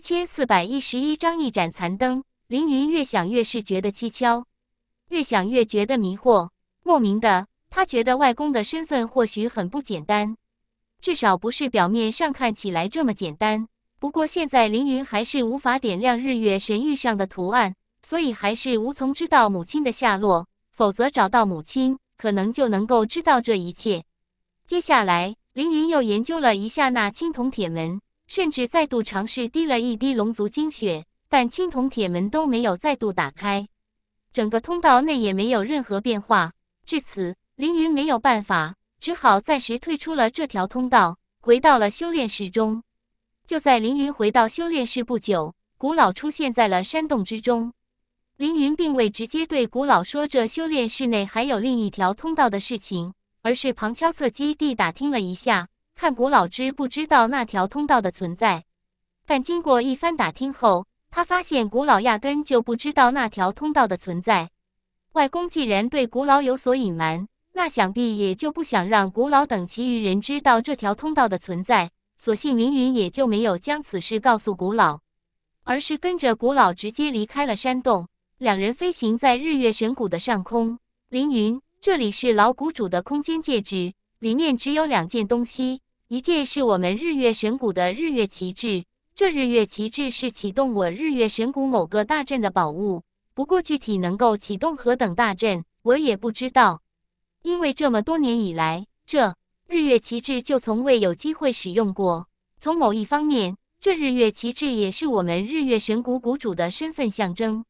千四百一十一章一盏残灯。凌云越想越是觉得蹊跷，越想越觉得迷惑。莫名的，他觉得外公的身份或许很不简单，至少不是表面上看起来这么简单。不过现在凌云还是无法点亮日月神域上的图案，所以还是无从知道母亲的下落。否则找到母亲，可能就能够知道这一切。接下来，凌云又研究了一下那青铜铁门。甚至再度尝试滴了一滴龙族精血，但青铜铁门都没有再度打开，整个通道内也没有任何变化。至此，凌云没有办法，只好暂时退出了这条通道，回到了修炼室中。就在凌云回到修炼室不久，古老出现在了山洞之中。凌云并未直接对古老说这修炼室内还有另一条通道的事情，而是旁敲侧击地打听了一下。看古老知不知道那条通道的存在，但经过一番打听后，他发现古老压根就不知道那条通道的存在。外公既然对古老有所隐瞒，那想必也就不想让古老等其余人知道这条通道的存在。所幸凌云也就没有将此事告诉古老，而是跟着古老直接离开了山洞。两人飞行在日月神谷的上空。凌云，这里是老谷主的空间戒指，里面只有两件东西。一件是我们日月神谷的日月旗帜，这日月旗帜是启动我日月神谷某个大阵的宝物，不过具体能够启动何等大阵，我也不知道，因为这么多年以来，这日月旗帜就从未有机会使用过。从某一方面，这日月旗帜也是我们日月神谷谷主的身份象征，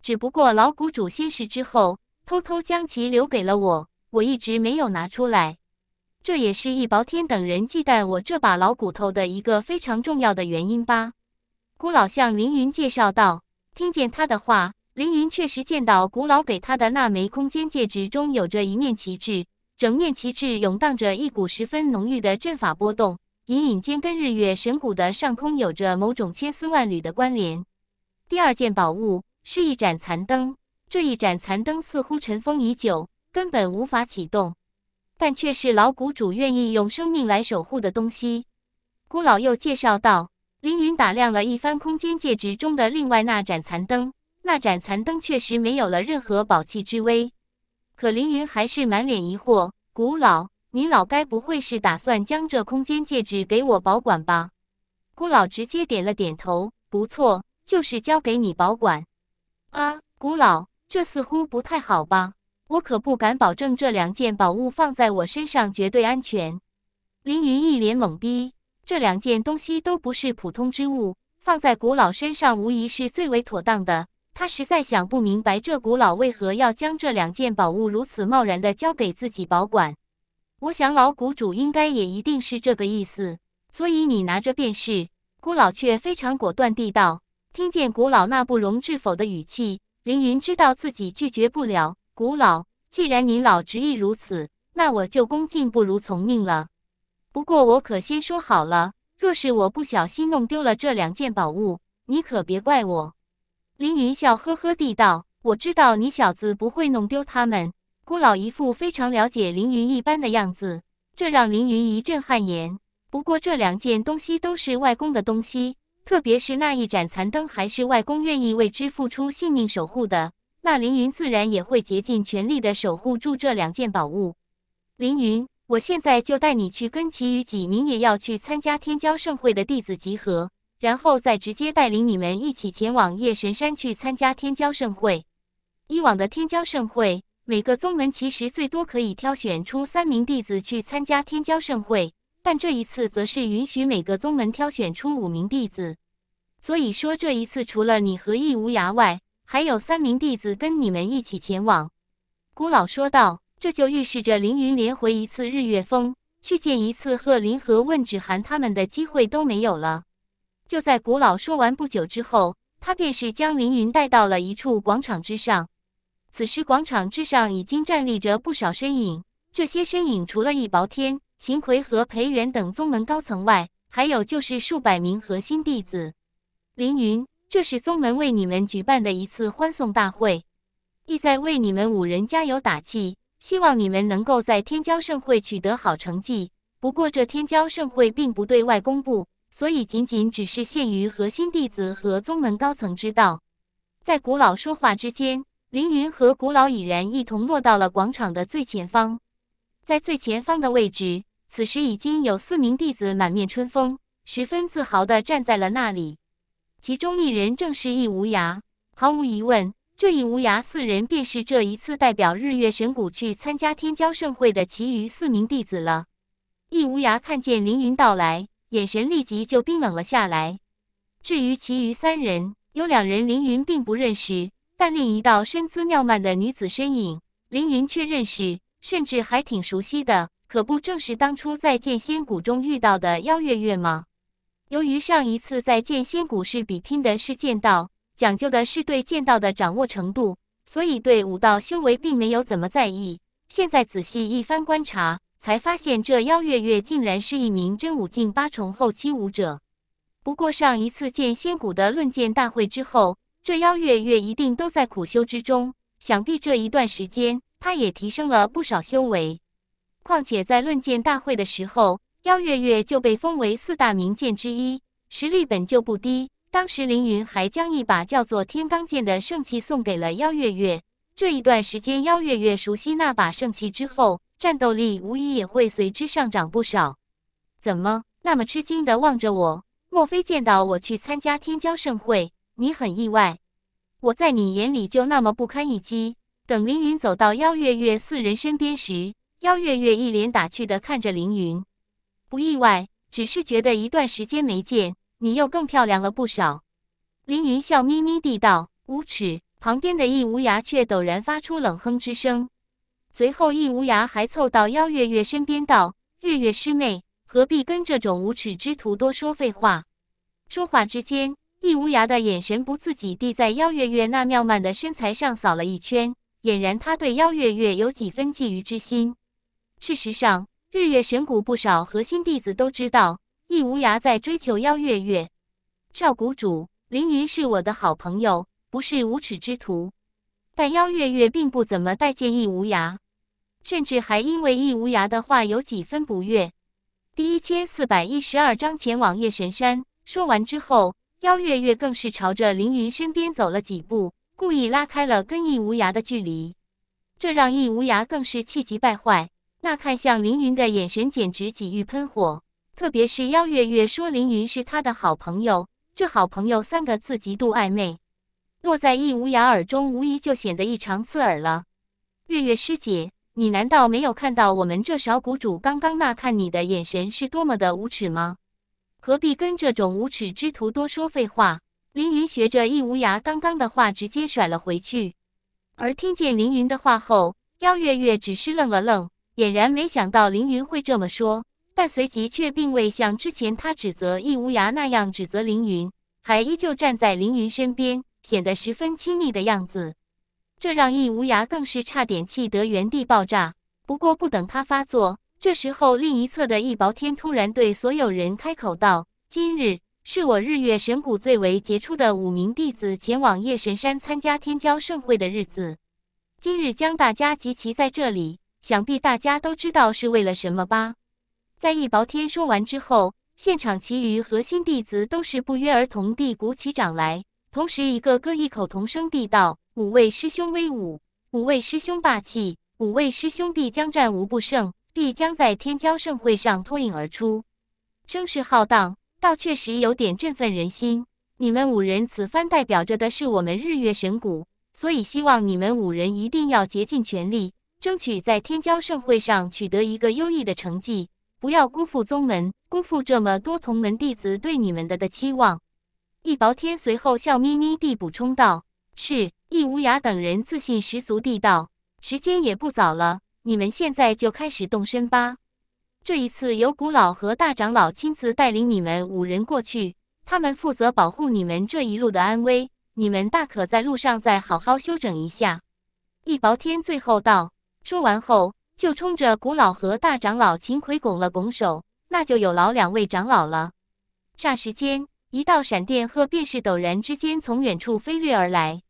只不过老谷主仙逝之后，偷偷将其留给了我，我一直没有拿出来。这也是易薄天等人忌惮我这把老骨头的一个非常重要的原因吧。孤老向凌云介绍道。听见他的话，凌云确实见到古老给他的那枚空间戒指中有着一面旗帜，整面旗帜涌荡着一股十分浓郁的阵法波动，隐隐间跟日月神谷的上空有着某种千丝万缕的关联。第二件宝物是一盏残灯，这一盏残灯似乎尘封已久，根本无法启动。但却是老谷主愿意用生命来守护的东西。孤老又介绍道：“凌云打量了一番空间戒指中的另外那盏残灯，那盏残灯确实没有了任何宝器之威。可凌云还是满脸疑惑：‘孤老，你老该不会是打算将这空间戒指给我保管吧？’孤老直接点了点头：‘不错，就是交给你保管。’啊，孤老，这似乎不太好吧？”我可不敢保证这两件宝物放在我身上绝对安全。凌云一脸懵逼，这两件东西都不是普通之物，放在古老身上无疑是最为妥当的。他实在想不明白这古老为何要将这两件宝物如此贸然的交给自己保管。我想老谷主应该也一定是这个意思，所以你拿着便是。古老却非常果断地道。听见古老那不容置否的语气，凌云知道自己拒绝不了。古老，既然您老执意如此，那我就恭敬不如从命了。不过我可先说好了，若是我不小心弄丢了这两件宝物，你可别怪我。凌云笑呵呵地道：“我知道你小子不会弄丢他们。”古老一副非常了解凌云一般的样子，这让凌云一阵汗颜。不过这两件东西都是外公的东西，特别是那一盏残灯，还是外公愿意为之付出性命守护的。那凌云自然也会竭尽全力的守护住这两件宝物。凌云，我现在就带你去跟其余几名也要去参加天骄盛会的弟子集合，然后再直接带领你们一起前往夜神山去参加天骄盛会。以往的天骄盛会，每个宗门其实最多可以挑选出三名弟子去参加天骄盛会，但这一次则是允许每个宗门挑选出五名弟子。所以说，这一次除了你和易无涯外，还有三名弟子跟你们一起前往，古老说道。这就预示着凌云连回一次日月峰去见一次贺林和问芷涵他们的机会都没有了。就在古老说完不久之后，他便是将凌云带到了一处广场之上。此时广场之上已经站立着不少身影，这些身影除了易薄天、秦奎和裴元等宗门高层外，还有就是数百名核心弟子。凌云。这是宗门为你们举办的一次欢送大会，意在为你们五人加油打气。希望你们能够在天骄盛会取得好成绩。不过，这天骄盛会并不对外公布，所以仅仅只是限于核心弟子和宗门高层知道。在古老说话之间，凌云和古老已然一同落到了广场的最前方。在最前方的位置，此时已经有四名弟子满面春风，十分自豪地站在了那里。其中一人正是易无涯，毫无疑问，这一无涯四人便是这一次代表日月神谷去参加天骄盛会的其余四名弟子了。易无涯看见凌云到来，眼神立即就冰冷了下来。至于其余三人，有两人凌云并不认识，但另一道身姿妙曼的女子身影，凌云却认识，甚至还挺熟悉的，可不正是当初在剑仙谷中遇到的妖月月吗？由于上一次在剑仙谷是比拼的是剑道，讲究的是对剑道的掌握程度，所以对武道修为并没有怎么在意。现在仔细一番观察，才发现这妖月月竟然是一名真武境八重后期武者。不过上一次剑仙谷的论剑大会之后，这妖月月一定都在苦修之中，想必这一段时间他也提升了不少修为。况且在论剑大会的时候。妖月月就被封为四大名剑之一，实力本就不低。当时凌云还将一把叫做天罡剑的圣器送给了妖月月。这一段时间，妖月月熟悉那把圣器之后，战斗力无疑也会随之上涨不少。怎么那么吃惊的望着我？莫非见到我去参加天骄盛会，你很意外？我在你眼里就那么不堪一击？等凌云走到妖月月四人身边时，妖月月一脸打趣的看着凌云。不意外，只是觉得一段时间没见，你又更漂亮了不少。凌云笑眯眯地道：“无耻！”旁边的易无涯却陡然发出冷哼之声。随后，易无涯还凑到妖月月身边道：“月月师妹，何必跟这种无耻之徒多说废话？”说话之间，易无涯的眼神不自己地在妖月月那妙曼的身材上扫了一圈，俨然他对妖月月有几分觊觎之心。事实上，日月神谷不少核心弟子都知道，易无涯在追求妖月月。少谷主凌云是我的好朋友，不是无耻之徒。但妖月月并不怎么待见易无涯，甚至还因为易无涯的话有几分不悦。第一千四百一十二章前往夜神山。说完之后，妖月月更是朝着凌云身边走了几步，故意拉开了跟易无涯的距离，这让易无涯更是气急败坏。那看向凌云的眼神简直几欲喷火，特别是邀月月说凌云是他的好朋友，这“好朋友”三个字极度暧昧，落在易无涯耳中无疑就显得异常刺耳了。月月师姐，你难道没有看到我们这少谷主刚刚那看你的眼神是多么的无耻吗？何必跟这种无耻之徒多说废话？凌云学着易无涯刚刚的话，直接甩了回去。而听见凌云的话后，邀月月只是愣了愣。俨然没想到凌云会这么说，但随即却并未像之前他指责易无涯那样指责凌云，还依旧站在凌云身边，显得十分亲密的样子。这让易无涯更是差点气得原地爆炸。不过不等他发作，这时候另一侧的易薄天突然对所有人开口道：“今日是我日月神谷最为杰出的五名弟子前往夜神山参加天骄盛会的日子，今日将大家集齐在这里。”想必大家都知道是为了什么吧？在易薄天说完之后，现场其余核心弟子都是不约而同地鼓起掌来，同时一个个异口同声地道：“五位师兄威武，五位师兄霸气，五位师兄必将战无不胜，必将在天骄盛会上脱颖而出。”声势浩荡，倒确实有点振奋人心。你们五人此番代表着的是我们日月神谷，所以希望你们五人一定要竭尽全力。争取在天骄盛会上取得一个优异的成绩，不要辜负宗门，辜负这么多同门弟子对你们的的期望。易薄天随后笑眯眯地补充道：“是。”易无涯等人自信十足地道：“时间也不早了，你们现在就开始动身吧。这一次由古老和大长老亲自带领你们五人过去，他们负责保护你们这一路的安危，你们大可在路上再好好休整一下。”易薄天最后道。说完后，就冲着古老和大长老秦魁拱了拱手：“那就有劳两位长老了。”霎时间，一道闪电鹤便是陡然之间从远处飞掠而来，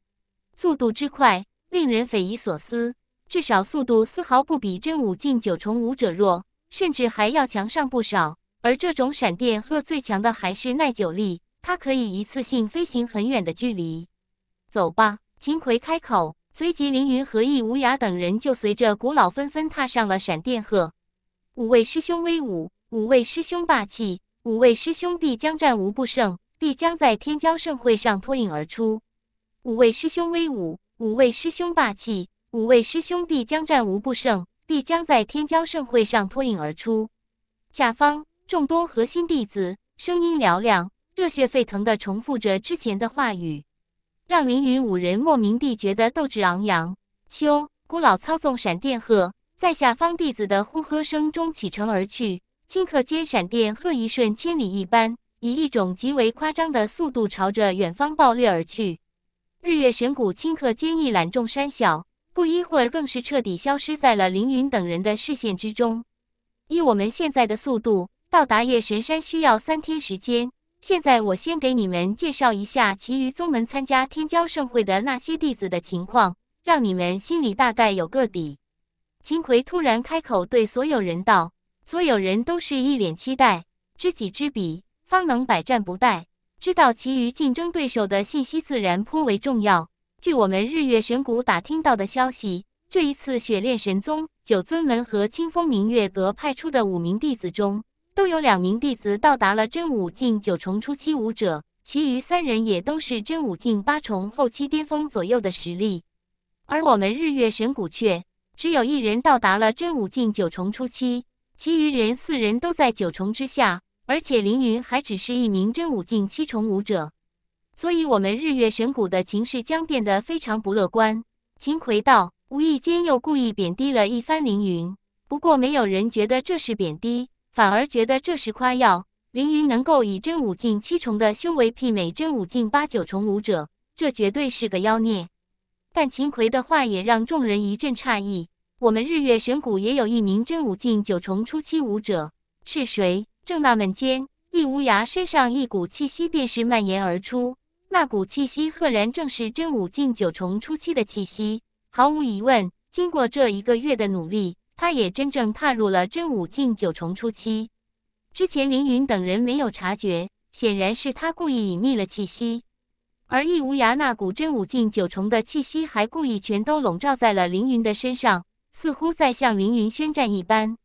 速度之快，令人匪夷所思。至少速度丝毫不比真武境九重武者弱，甚至还要强上不少。而这种闪电鹤最强的还是耐久力，它可以一次性飞行很远的距离。走吧，秦魁开口。随即，凌云和意、无涯等人就随着古老纷纷踏上了闪电鹤。五位师兄威武，五位师兄霸气，五位师兄必将战无不胜，必将在天骄盛会上脱颖而出。五位师兄威武，五位师兄霸气，五位师兄必将战无不胜，必将在天骄盛会上脱颖而出。下方众多核心弟子声音嘹亮，热血沸腾的重复着之前的话语。让凌云五人莫名地觉得斗志昂扬。秋孤老操纵闪电鹤，在下方弟子的呼喝声中启程而去。顷刻间，闪电鹤一瞬千里一般，以一种极为夸张的速度朝着远方暴掠而去。日月神谷顷刻间一览众山小，不一会儿更是彻底消失在了凌云等人的视线之中。依我们现在的速度，到达夜神山需要三天时间。现在我先给你们介绍一下其余宗门参加天骄盛会的那些弟子的情况，让你们心里大概有个底。秦奎突然开口对所有人道：“所有人都是一脸期待。知己知彼，方能百战不殆。知道其余竞争对手的信息，自然颇为重要。据我们日月神谷打听到的消息，这一次雪炼神宗、九尊门和清风明月阁派出的五名弟子中。”都有两名弟子到达了真武境九重初期武者，其余三人也都是真武境八重后期巅峰左右的实力。而我们日月神谷却只有一人到达了真武境九重初期，其余人四人都在九重之下。而且凌云还只是一名真武境七重武者，所以我们日月神谷的情势将变得非常不乐观。秦奎道，无意间又故意贬低了一番凌云，不过没有人觉得这是贬低。反而觉得这是夸耀，凌云能够以真武境七重的修为媲美真武境八九重武者，这绝对是个妖孽。但秦奎的话也让众人一阵诧异。我们日月神谷也有一名真武境九重初期武者，是谁？正纳闷间，一无涯身上一股气息便是蔓延而出，那股气息赫然正是真武境九重初期的气息。毫无疑问，经过这一个月的努力。他也真正踏入了真武境九重初期，之前凌云等人没有察觉，显然是他故意隐匿了气息，而易无涯那股真武境九重的气息还故意全都笼罩在了凌云的身上，似乎在向凌云宣战一般，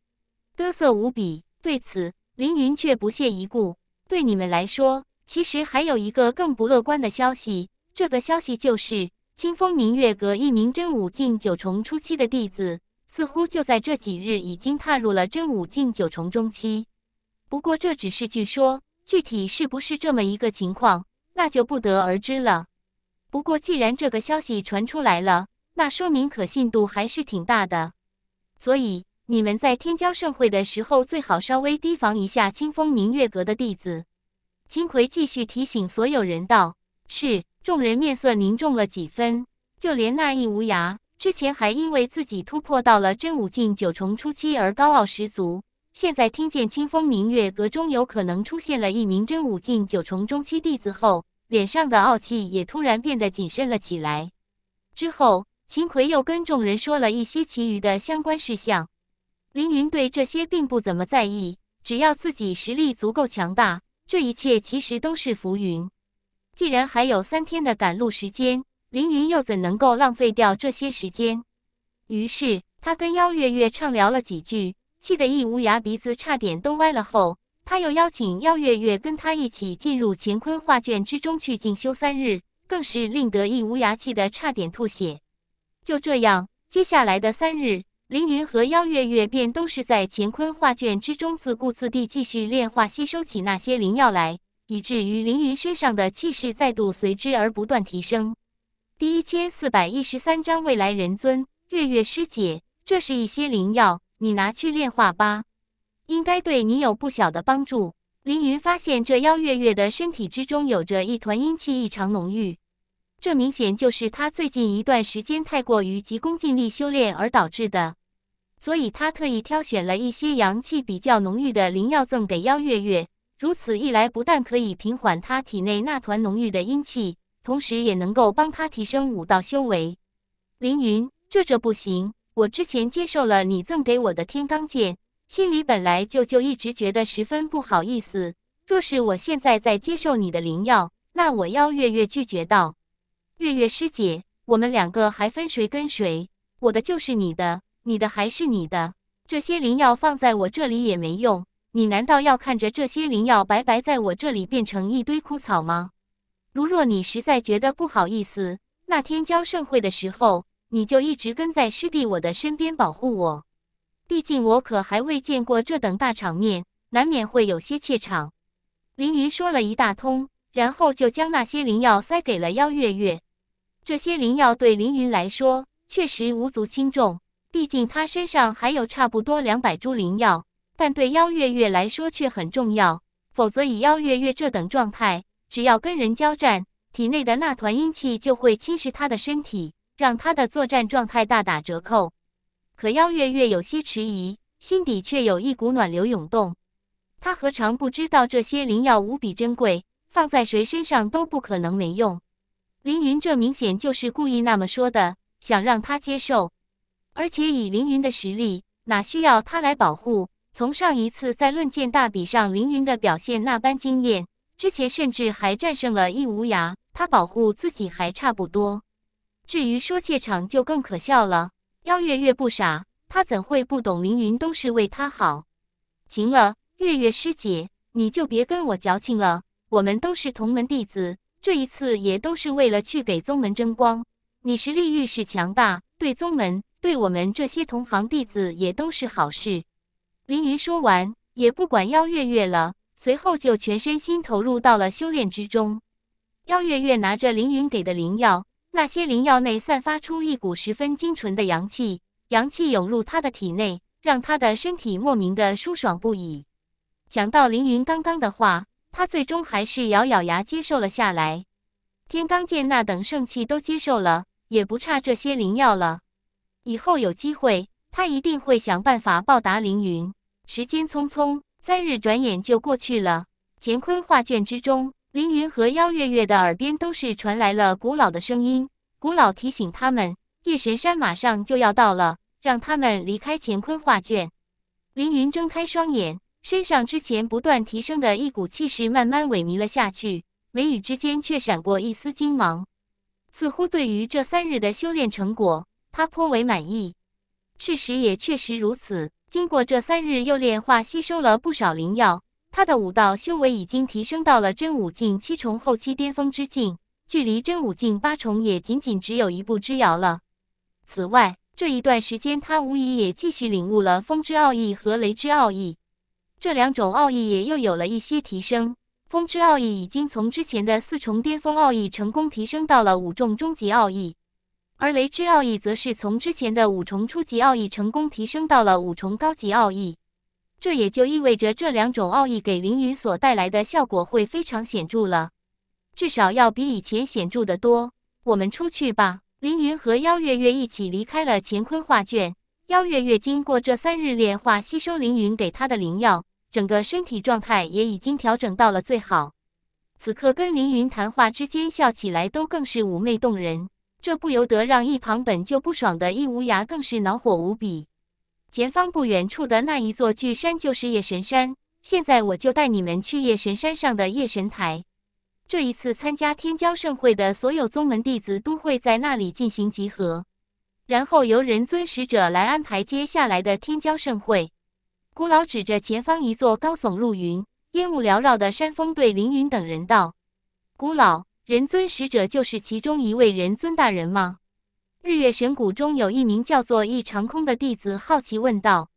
嘚瑟无比。对此，凌云却不屑一顾。对你们来说，其实还有一个更不乐观的消息，这个消息就是清风明月阁一名真武境九重初期的弟子。似乎就在这几日，已经踏入了真武境九重中期。不过这只是据说，具体是不是这么一个情况，那就不得而知了。不过既然这个消息传出来了，那说明可信度还是挺大的。所以你们在天骄盛会的时候，最好稍微提防一下清风明月阁的弟子。秦葵继续提醒所有人道：“是。”众人面色凝重了几分，就连那一无涯。之前还因为自己突破到了真武境九重初期而高傲十足，现在听见清风明月阁中有可能出现了一名真武境九重中期弟子后，脸上的傲气也突然变得谨慎了起来。之后，秦奎又跟众人说了一些其余的相关事项。凌云对这些并不怎么在意，只要自己实力足够强大，这一切其实都是浮云。既然还有三天的赶路时间。凌云又怎能够浪费掉这些时间？于是他跟妖月月畅聊了几句，气得易无涯鼻子差点都歪了。后，他又邀请妖月月跟他一起进入乾坤画卷之中去进修三日，更是令得易无涯气得差点吐血。就这样，接下来的三日，凌云和妖月月便都是在乾坤画卷之中自顾自地继续炼化、吸收起那些灵药来，以至于凌云身上的气势再度随之而不断提升。第一千四百一十三章未来人尊。月月师姐，这是一些灵药，你拿去炼化吧，应该对你有不小的帮助。凌云发现这妖月月的身体之中有着一团阴气异常浓郁，这明显就是他最近一段时间太过于急功近利修炼而导致的，所以他特意挑选了一些阳气比较浓郁的灵药赠给妖月月。如此一来，不但可以平缓他体内那团浓郁的阴气。同时也能够帮他提升武道修为。凌云，这这不行！我之前接受了你赠给我的天罡剑，心里本来就就一直觉得十分不好意思。若是我现在再接受你的灵药，那我要月月拒绝道：“月月师姐，我们两个还分谁跟谁？我的就是你的，你的还是你的。这些灵药放在我这里也没用，你难道要看着这些灵药白白在我这里变成一堆枯草吗？”如若你实在觉得不好意思，那天交盛会的时候，你就一直跟在师弟我的身边保护我。毕竟我可还未见过这等大场面，难免会有些怯场。凌云说了一大通，然后就将那些灵药塞给了妖月月。这些灵药对凌云来说确实无足轻重，毕竟他身上还有差不多两百株灵药。但对妖月月来说却很重要，否则以妖月月这等状态。只要跟人交战，体内的那团阴气就会侵蚀他的身体，让他的作战状态大打折扣。可妖月月有些迟疑，心底却有一股暖流涌动。他何尝不知道这些灵药无比珍贵，放在谁身上都不可能没用。凌云这明显就是故意那么说的，想让他接受。而且以凌云的实力，哪需要他来保护？从上一次在论剑大比上，凌云的表现那般惊艳。之前甚至还战胜了易无涯，他保护自己还差不多。至于说怯场，就更可笑了。妖月月不傻，他怎会不懂凌云都是为他好？行了，月月师姐，你就别跟我矫情了。我们都是同门弟子，这一次也都是为了去给宗门争光。你实力越是强大，对宗门，对我们这些同行弟子也都是好事。凌云说完，也不管妖月月了。随后就全身心投入到了修炼之中。妖月月拿着凌云给的灵药，那些灵药内散发出一股十分精纯的阳气，阳气涌入他的体内，让他的身体莫名的舒爽不已。想到凌云刚刚的话，他最终还是咬咬牙接受了下来。天罡剑那等圣器都接受了，也不差这些灵药了。以后有机会，他一定会想办法报答凌云。时间匆匆。三日转眼就过去了，乾坤画卷之中，凌云和妖月月的耳边都是传来了古老的声音。古老提醒他们，夜神山马上就要到了，让他们离开乾坤画卷。凌云睁开双眼，身上之前不断提升的一股气势慢慢萎靡了下去，眉宇之间却闪过一丝惊芒，似乎对于这三日的修炼成果，他颇为满意。事实也确实如此。经过这三日又炼化，吸收了不少灵药，他的武道修为已经提升到了真武境七重后期巅峰之境，距离真武境八重也仅仅只有一步之遥了。此外，这一段时间他无疑也继续领悟了风之奥义和雷之奥义，这两种奥义也又有了一些提升。风之奥义已经从之前的四重巅峰奥义成功提升到了五重终极奥义。而雷之奥义则是从之前的五重初级奥义成功提升到了五重高级奥义，这也就意味着这两种奥义给凌云所带来的效果会非常显著了，至少要比以前显著的多。我们出去吧。凌云和妖月月一起离开了乾坤画卷。妖月月经过这三日炼化吸收凌云给她的灵药，整个身体状态也已经调整到了最好。此刻跟凌云谈话之间，笑起来都更是妩媚动人。这不由得让一旁本就不爽的易无涯更是恼火无比。前方不远处的那一座巨山就是夜神山，现在我就带你们去夜神山上的夜神台。这一次参加天骄盛会的所有宗门弟子都会在那里进行集合，然后由人尊使者来安排接下来的天骄盛会。古老指着前方一座高耸入云、烟雾缭绕的山峰，对凌云等人道：“古老。”人尊使者就是其中一位人尊大人吗？日月神谷中有一名叫做异长空的弟子好奇问道。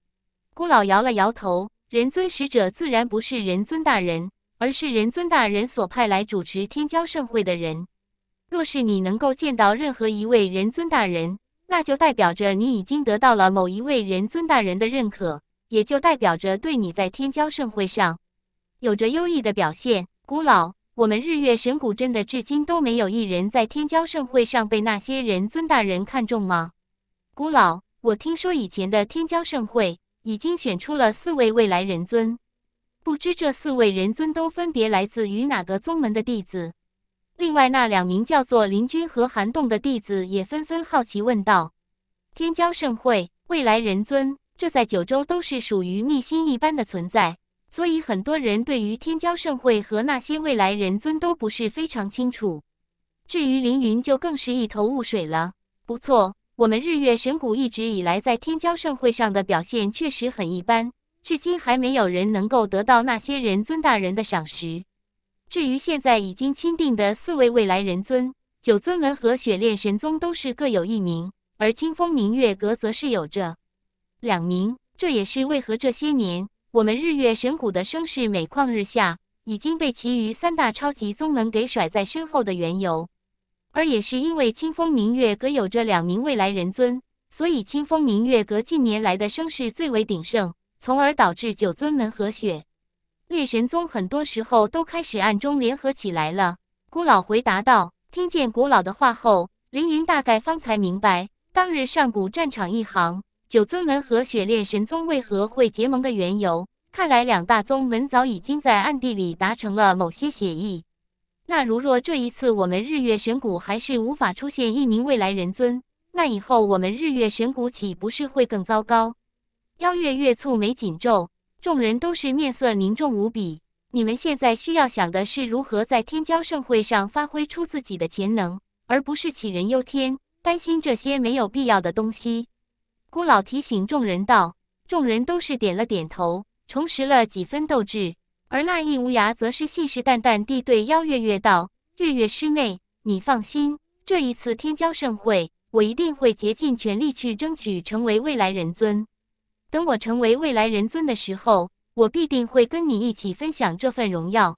孤老摇了摇头，人尊使者自然不是人尊大人，而是人尊大人所派来主持天骄盛会的人。若是你能够见到任何一位人尊大人，那就代表着你已经得到了某一位人尊大人的认可，也就代表着对你在天骄盛会上有着优异的表现。孤老。我们日月神谷真的至今都没有一人在天骄盛会上被那些人尊大人看中吗？古老，我听说以前的天骄盛会已经选出了四位未来人尊，不知这四位人尊都分别来自于哪个宗门的弟子？另外那两名叫做林君和韩栋的弟子也纷纷好奇问道：“天骄盛会，未来人尊，这在九州都是属于秘心一般的存在。”所以很多人对于天骄盛会和那些未来人尊都不是非常清楚，至于凌云就更是一头雾水了。不错，我们日月神谷一直以来在天骄盛会上的表现确实很一般，至今还没有人能够得到那些人尊大人的赏识。至于现在已经钦定的四位未来人尊，九尊门和雪恋神宗都是各有一名，而清风明月阁则是有着两名。这也是为何这些年。我们日月神谷的声势每况日下，已经被其余三大超级宗门给甩在身后的缘由，而也是因为清风明月阁有着两名未来人尊，所以清风明月阁近年来的声势最为鼎盛，从而导致九尊门和血。猎神宗很多时候都开始暗中联合起来了。古老回答道。听见古老的话后，凌云大概方才明白，当日上古战场一行。九尊门和雪炼神宗为何会结盟的缘由？看来两大宗门早已经在暗地里达成了某些协议。那如若这一次我们日月神谷还是无法出现一名未来人尊，那以后我们日月神谷岂不是会更糟糕？妖月月蹙眉紧皱，众人都是面色凝重无比。你们现在需要想的是如何在天骄盛会上发挥出自己的潜能，而不是杞人忧天，担心这些没有必要的东西。孤老提醒众人道：“众人都是点了点头，重拾了几分斗志。而那一无涯则是信誓旦旦地对邀月月道：‘月月师妹，你放心，这一次天骄盛会，我一定会竭尽全力去争取成为未来人尊。等我成为未来人尊的时候，我必定会跟你一起分享这份荣耀。’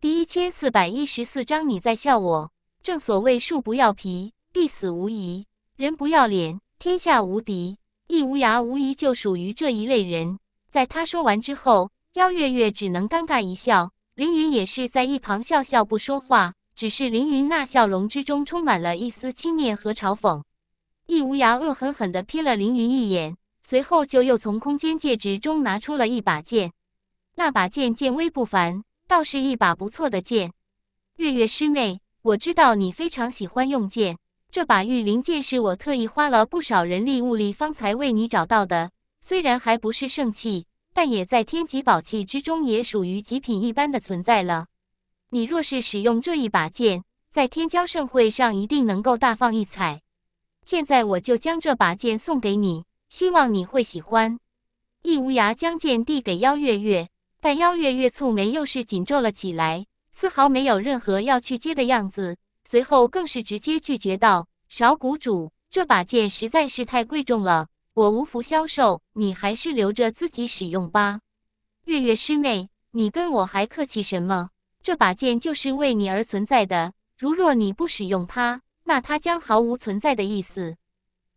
第一千四百一十四章你在笑我？正所谓树不要皮，必死无疑；人不要脸，天下无敌。”易无涯无疑就属于这一类人，在他说完之后，妖月月只能尴尬一笑，凌云也是在一旁笑笑不说话，只是凌云那笑容之中充满了一丝轻蔑和嘲讽。易无涯恶狠狠地瞥了凌云一眼，随后就又从空间戒指中拿出了一把剑，那把剑剑威不凡，倒是一把不错的剑。月月师妹，我知道你非常喜欢用剑。这把玉灵剑是我特意花了不少人力物力方才为你找到的，虽然还不是圣器，但也在天级宝器之中，也属于极品一般的存在了。你若是使用这一把剑，在天骄盛会上一定能够大放异彩。现在我就将这把剑送给你，希望你会喜欢。易无涯将剑递给妖月月，但妖月月蹙眉又是紧皱了起来，丝毫没有任何要去接的样子。随后更是直接拒绝道：“少谷主，这把剑实在是太贵重了，我无福消受，你还是留着自己使用吧。”月月师妹，你跟我还客气什么？这把剑就是为你而存在的，如若你不使用它，那它将毫无存在的意思。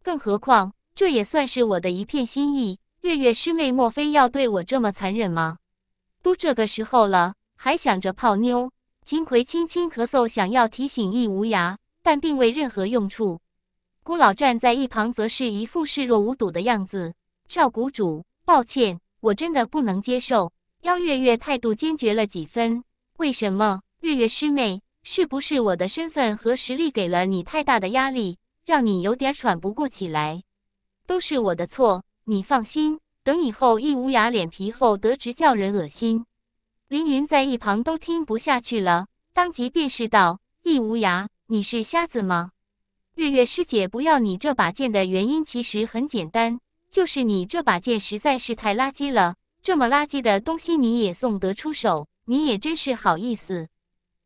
更何况，这也算是我的一片心意。月月师妹，莫非要对我这么残忍吗？都这个时候了，还想着泡妞。秦葵轻轻咳嗽，想要提醒易无涯，但并未任何用处。孤老站在一旁，则是一副视若无睹的样子。少谷主，抱歉，我真的不能接受。妖月月态度坚决了几分。为什么？月月师妹，是不是我的身份和实力给了你太大的压力，让你有点喘不过气来？都是我的错，你放心，等以后。易无涯脸皮厚得直叫人恶心。凌云在一旁都听不下去了，当即便是道：“易无涯，你是瞎子吗？月月师姐不要你这把剑的原因其实很简单，就是你这把剑实在是太垃圾了。这么垃圾的东西你也送得出手，你也真是好意思。”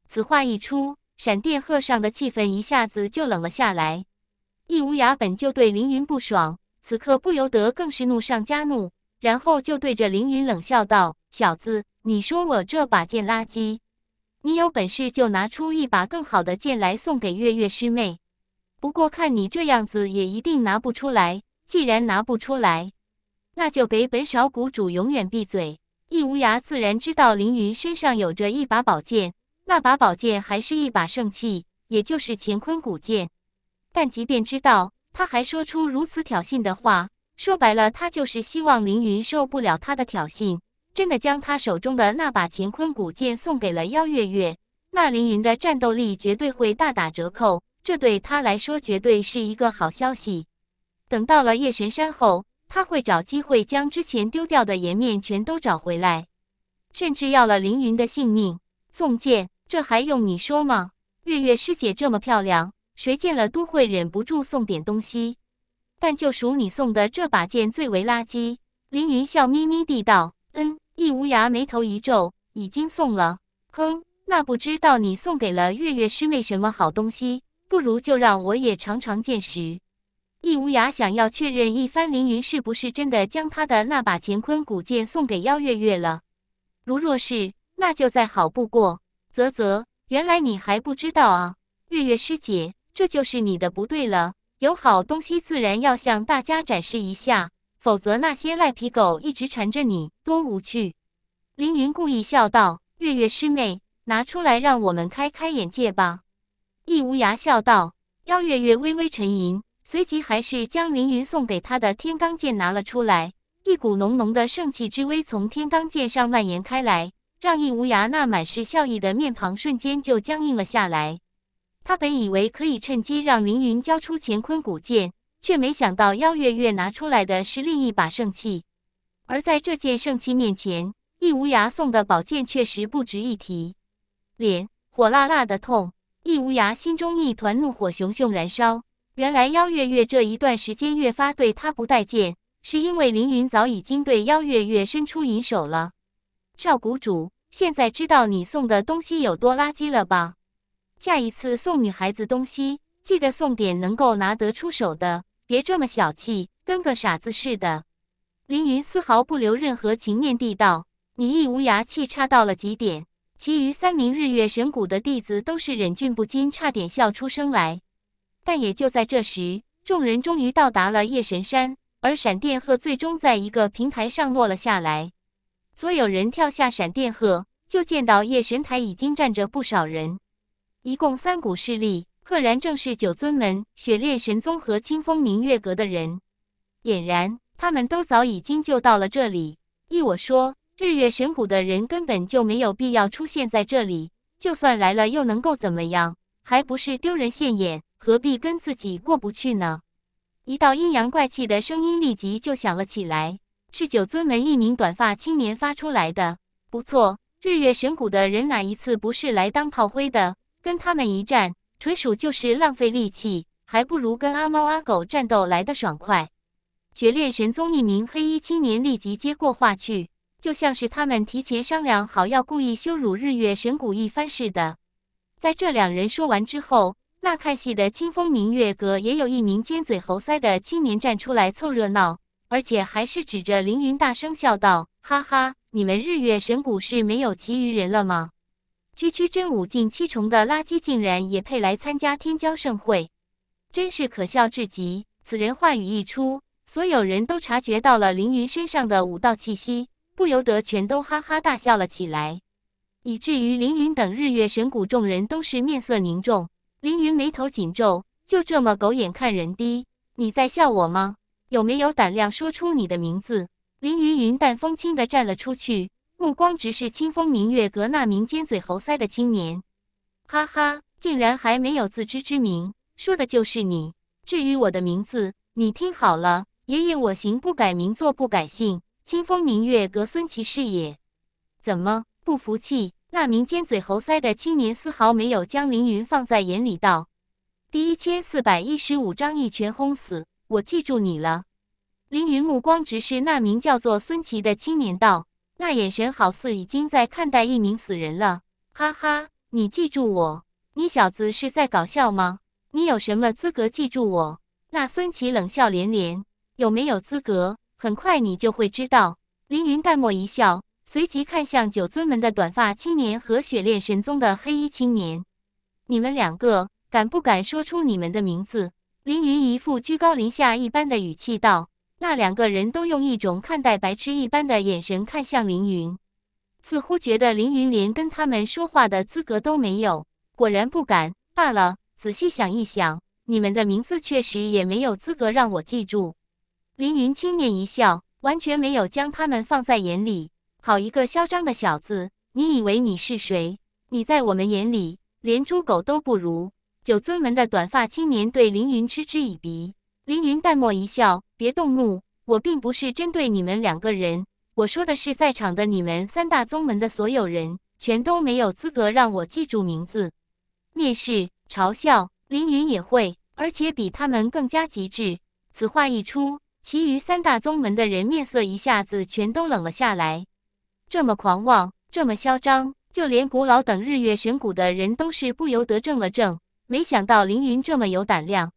此话一出，闪电鹤上的气氛一下子就冷了下来。易无涯本就对凌云不爽，此刻不由得更是怒上加怒。然后就对着凌云冷笑道：“小子，你说我这把剑垃圾？你有本事就拿出一把更好的剑来送给月月师妹。不过看你这样子，也一定拿不出来。既然拿不出来，那就给本少谷主永远闭嘴！”易无涯自然知道凌云身上有着一把宝剑，那把宝剑还是一把圣器，也就是乾坤古剑。但即便知道，他还说出如此挑衅的话。说白了，他就是希望凌云受不了他的挑衅，真的将他手中的那把乾坤古剑送给了妖月月。那凌云的战斗力绝对会大打折扣，这对他来说绝对是一个好消息。等到了夜神山后，他会找机会将之前丢掉的颜面全都找回来，甚至要了凌云的性命。送剑，这还用你说吗？月月师姐这么漂亮，谁见了都会忍不住送点东西。但就属你送的这把剑最为垃圾。凌云笑眯眯地道：“嗯。”易无涯眉头一皱：“已经送了。”“哼，那不知道你送给了月月师妹什么好东西？不如就让我也尝尝见识。”易无涯想要确认一番，凌云是不是真的将他的那把乾坤古剑送给妖月月了？如若是，那就再好不过。啧啧，原来你还不知道啊，月月师姐，这就是你的不对了。有好东西，自然要向大家展示一下，否则那些赖皮狗一直缠着你，多无趣。凌云故意笑道：“月月师妹，拿出来让我们开开眼界吧。”易无涯笑道。妖月月微微沉吟，随即还是将凌云送给他的天罡剑拿了出来。一股浓浓的圣气之威从天罡剑上蔓延开来，让易无涯那满是笑意的面庞瞬间就僵硬了下来。他本以为可以趁机让凌云交出乾坤古剑，却没想到妖月月拿出来的是另一把圣器。而在这件圣器面前，易无涯送的宝剑确实不值一提。脸火辣辣的痛，易无涯心中一团怒火熊熊燃烧。原来妖月月这一段时间越发对他不待见，是因为凌云早已经对妖月月伸出银手了。赵谷主，现在知道你送的东西有多垃圾了吧？下一次送女孩子东西，记得送点能够拿得出手的，别这么小气，跟个傻子似的。凌云丝毫不留任何情面地道：“你一无牙气差到了极点。”其余三名日月神谷的弟子都是忍俊不禁，差点笑出声来。但也就在这时，众人终于到达了夜神山，而闪电鹤最终在一个平台上落了下来。所有人跳下闪电鹤，就见到夜神台已经站着不少人。一共三股势力，赫然正是九尊门、雪炼神宗和清风明月阁的人。俨然，他们都早已经就到了这里。依我说，日月神谷的人根本就没有必要出现在这里，就算来了又能够怎么样？还不是丢人现眼？何必跟自己过不去呢？一道阴阳怪气的声音立即就响了起来，是九尊门一名短发青年发出来的。不错，日月神谷的人哪一次不是来当炮灰的？跟他们一战，纯属就是浪费力气，还不如跟阿猫阿狗战斗来的爽快。绝恋神宗一名黑衣青年立即接过话去，就像是他们提前商量好要故意羞辱日月神谷一番似的。在这两人说完之后，那看戏的清风明月阁也有一名尖嘴猴腮的青年站出来凑热闹，而且还是指着凌云大声笑道：“哈哈，你们日月神谷是没有其余人了吗？”区区真武境七重的垃圾，竟然也配来参加天骄盛会，真是可笑至极！此人话语一出，所有人都察觉到了凌云身上的武道气息，不由得全都哈哈大笑了起来，以至于凌云等日月神谷众人都是面色凝重。凌云眉头紧皱，就这么狗眼看人低？你在笑我吗？有没有胆量说出你的名字？凌云云淡风轻的站了出去。目光直视清风明月阁那名尖嘴猴腮的青年，哈哈，竟然还没有自知之明，说的就是你。至于我的名字，你听好了，爷爷我行不改名，坐不改姓，清风明月阁孙琪是也。怎么不服气？那名尖嘴猴腮的青年丝毫没有将凌云放在眼里，道：“第一千四百一十五章一拳轰死，我记住你了。”凌云目光直视那名叫做孙琪的青年，道。那眼神好似已经在看待一名死人了，哈哈！你记住我？你小子是在搞笑吗？你有什么资格记住我？那孙琦冷笑连连，有没有资格？很快你就会知道。凌云淡漠一笑，随即看向九尊门的短发青年和雪炼神宗的黑衣青年：“你们两个敢不敢说出你们的名字？”凌云一副居高临下一般的语气道。那两个人都用一种看待白痴一般的眼神看向凌云，似乎觉得凌云连跟他们说话的资格都没有。果然不敢罢了。仔细想一想，你们的名字确实也没有资格让我记住。凌云轻蔑一笑，完全没有将他们放在眼里。好一个嚣张的小子！你以为你是谁？你在我们眼里连猪狗都不如。九尊门的短发青年对凌云嗤之以鼻。凌云淡漠一笑。别动怒，我并不是针对你们两个人，我说的是在场的你们三大宗门的所有人，全都没有资格让我记住名字。蔑视、嘲笑，凌云也会，而且比他们更加极致。此话一出，其余三大宗门的人面色一下子全都冷了下来。这么狂妄，这么嚣张，就连古老等日月神谷的人都是不由得怔了怔，没想到凌云这么有胆量。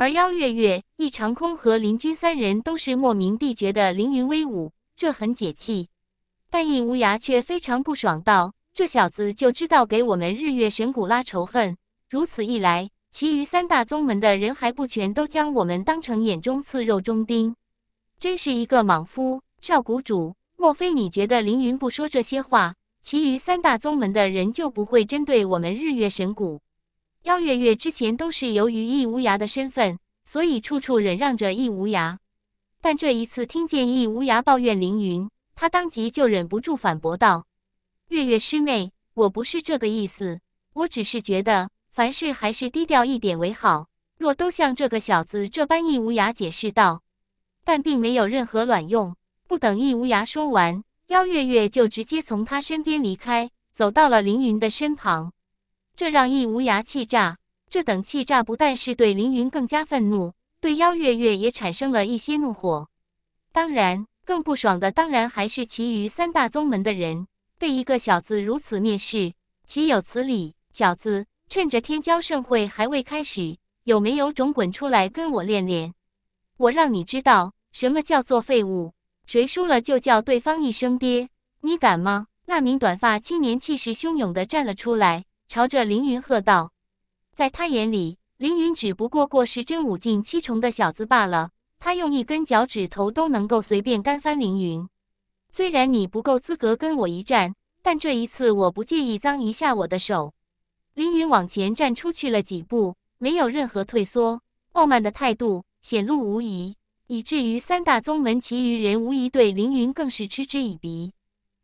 而妖月月、异长空和林君三人都是莫名地觉得凌云威武，这很解气。但易无涯却非常不爽，道：“这小子就知道给我们日月神谷拉仇恨，如此一来，其余三大宗门的人还不全都将我们当成眼中刺、肉中钉？真是一个莽夫！少谷主，莫非你觉得凌云不说这些话，其余三大宗门的人就不会针对我们日月神谷？”妖月月之前都是由于易无涯的身份，所以处处忍让着易无涯。但这一次听见易无涯抱怨凌云，他当即就忍不住反驳道：“月月师妹，我不是这个意思，我只是觉得凡事还是低调一点为好。若都像这个小子这般。”易无涯解释道，但并没有任何卵用。不等易无涯说完，妖月月就直接从他身边离开，走到了凌云的身旁。这让易无涯气炸，这等气炸不但是对凌云更加愤怒，对妖月月也产生了一些怒火。当然，更不爽的当然还是其余三大宗门的人，被一个小子如此蔑视，岂有此理！小子，趁着天骄盛会还未开始，有没有种滚出来跟我练练？我让你知道什么叫做废物！谁输了就叫对方一声爹，你敢吗？那名短发青年气势汹涌地站了出来。朝着凌云喝道：“在他眼里，凌云只不过过是真武境七重的小子罢了。他用一根脚趾头都能够随便干翻凌云。虽然你不够资格跟我一战，但这一次我不介意脏一下我的手。”凌云往前站出去了几步，没有任何退缩，傲慢的态度显露无疑，以至于三大宗门其余人无疑对凌云更是嗤之以鼻。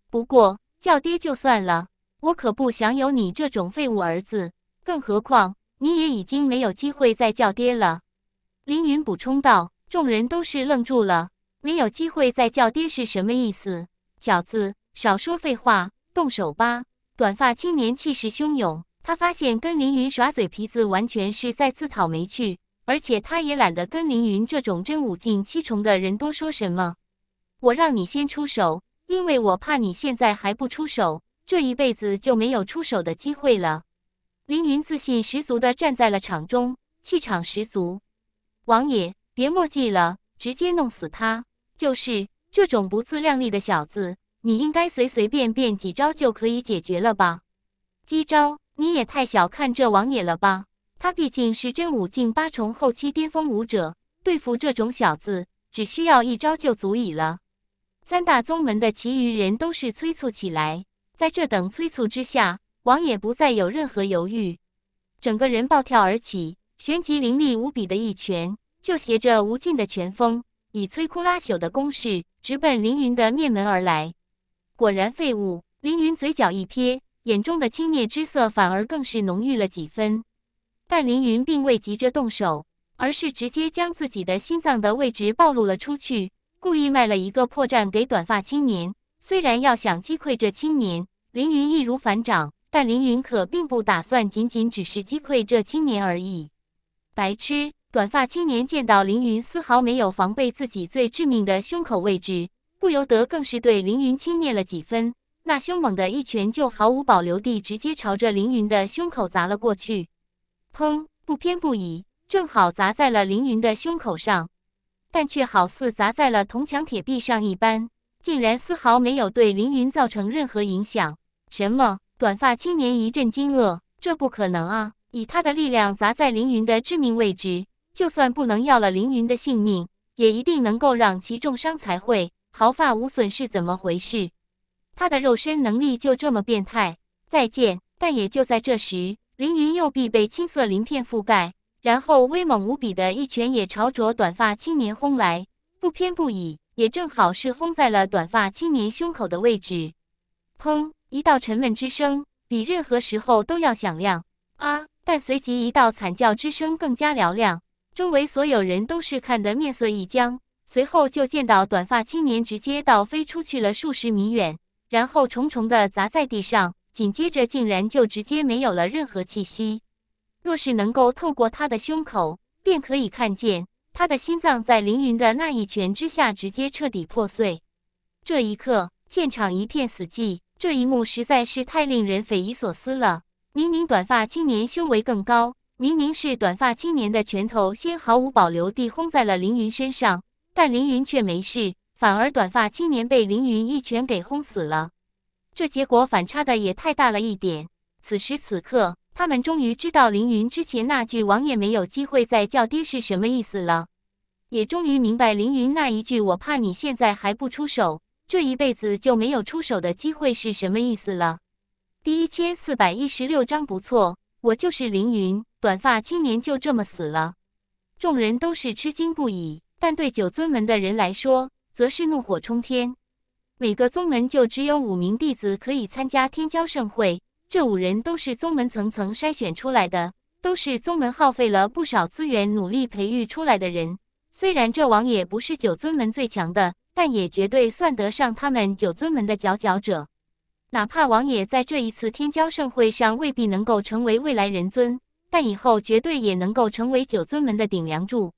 不过叫爹就算了。我可不想有你这种废物儿子，更何况你也已经没有机会再叫爹了。”凌云补充道。众人都是愣住了，“没有机会再叫爹是什么意思？”“小子，少说废话，动手吧！”短发青年气势汹涌。他发现跟凌云耍嘴皮子完全是在自讨没趣，而且他也懒得跟凌云这种真武境七重的人多说什么。我让你先出手，因为我怕你现在还不出手。这一辈子就没有出手的机会了。凌云自信十足的站在了场中，气场十足。王爷，别墨迹了，直接弄死他！就是这种不自量力的小子，你应该随随便便几招就可以解决了吧？几招？你也太小看这王爷了吧？他毕竟是真武境八重后期巅峰武者，对付这种小子，只需要一招就足以了。三大宗门的其余人都是催促起来。在这等催促之下，王也不再有任何犹豫，整个人暴跳而起，旋即凌厉无比的一拳，就携着无尽的拳风，以摧枯拉朽的攻势，直奔凌云的面门而来。果然废物！凌云嘴角一撇，眼中的轻蔑之色反而更是浓郁了几分。但凌云并未急着动手，而是直接将自己的心脏的位置暴露了出去，故意卖了一个破绽给短发青年。虽然要想击溃这青年凌云易如反掌，但凌云可并不打算仅仅只是击溃这青年而已。白痴，短发青年见到凌云丝毫没有防备自己最致命的胸口位置，不由得更是对凌云轻蔑了几分。那凶猛的一拳就毫无保留地直接朝着凌云的胸口砸了过去。砰！不偏不倚，正好砸在了凌云的胸口上，但却好似砸在了铜墙铁壁上一般。竟然丝毫没有对凌云造成任何影响！什么？短发青年一阵惊愕，这不可能啊！以他的力量砸在凌云的致命位置，就算不能要了凌云的性命，也一定能够让其重伤才会毫发无损，是怎么回事？他的肉身能力就这么变态？再见！但也就在这时，凌云右臂被青色鳞片覆盖，然后威猛无比的一拳也朝着短发青年轰来，不偏不倚。也正好是轰在了短发青年胸口的位置，砰！一道沉闷之声，比任何时候都要响亮。啊！但随即一道惨叫之声更加嘹亮。周围所有人都是看得面色一僵，随后就见到短发青年直接倒飞出去了数十米远，然后重重的砸在地上，紧接着竟然就直接没有了任何气息。若是能够透过他的胸口，便可以看见。他的心脏在凌云的那一拳之下直接彻底破碎。这一刻，现场一片死寂。这一幕实在是太令人匪夷所思了。明明短发青年修为更高，明明是短发青年的拳头先毫无保留地轰在了凌云身上，但凌云却没事，反而短发青年被凌云一拳给轰死了。这结果反差的也太大了一点。此时此刻。他们终于知道凌云之前那句“王爷没有机会再叫爹”是什么意思了，也终于明白凌云那一句“我怕你现在还不出手，这一辈子就没有出手的机会”是什么意思了。第一千四百一十六章不错，我就是凌云。短发青年就这么死了，众人都是吃惊不已，但对九尊门的人来说，则是怒火冲天。每个宗门就只有五名弟子可以参加天骄盛会。这五人都是宗门层层筛选出来的，都是宗门耗费了不少资源努力培育出来的人。虽然这王也不是九尊门最强的，但也绝对算得上他们九尊门的佼佼者。哪怕王也在这一次天骄盛会上未必能够成为未来人尊，但以后绝对也能够成为九尊门的顶梁柱。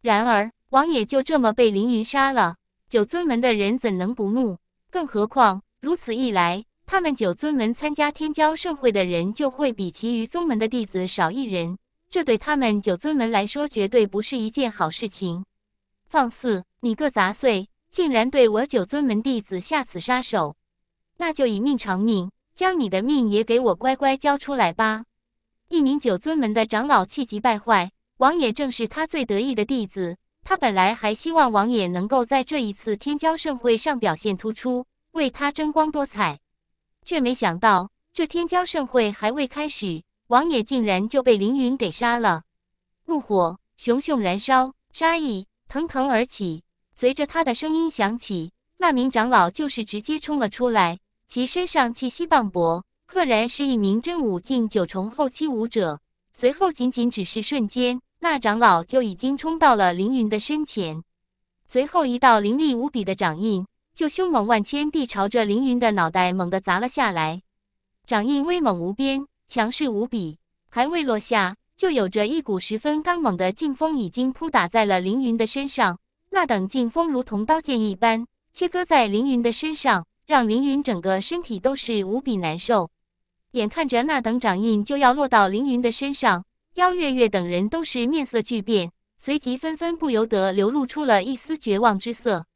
然而，王也就这么被凌云杀了，九尊门的人怎能不怒？更何况如此一来。他们九尊门参加天骄盛会的人就会比其余宗门的弟子少一人，这对他们九尊门来说绝对不是一件好事情。放肆！你个杂碎，竟然对我九尊门弟子下此杀手，那就以命偿命，将你的命也给我乖乖交出来吧！一名九尊门的长老气急败坏，王爷正是他最得意的弟子，他本来还希望王爷能够在这一次天骄盛会上表现突出，为他争光多彩。却没想到，这天骄盛会还未开始，王爷竟然就被凌云给杀了。怒火熊熊燃烧，杀意腾腾而起。随着他的声音响起，那名长老就是直接冲了出来，其身上气息磅礴，赫然是一名真武境九重后期武者。随后，仅仅只是瞬间，那长老就已经冲到了凌云的身前，随后一道凌厉无比的掌印。就凶猛万千地朝着凌云的脑袋猛地砸了下来，掌印威猛无边，强势无比。还未落下，就有着一股十分刚猛的劲风已经扑打在了凌云的身上。那等劲风如同刀剑一般切割在凌云的身上，让凌云整个身体都是无比难受。眼看着那等掌印就要落到凌云的身上，妖月月等人都是面色巨变，随即纷纷不由得流露出了一丝绝望之色。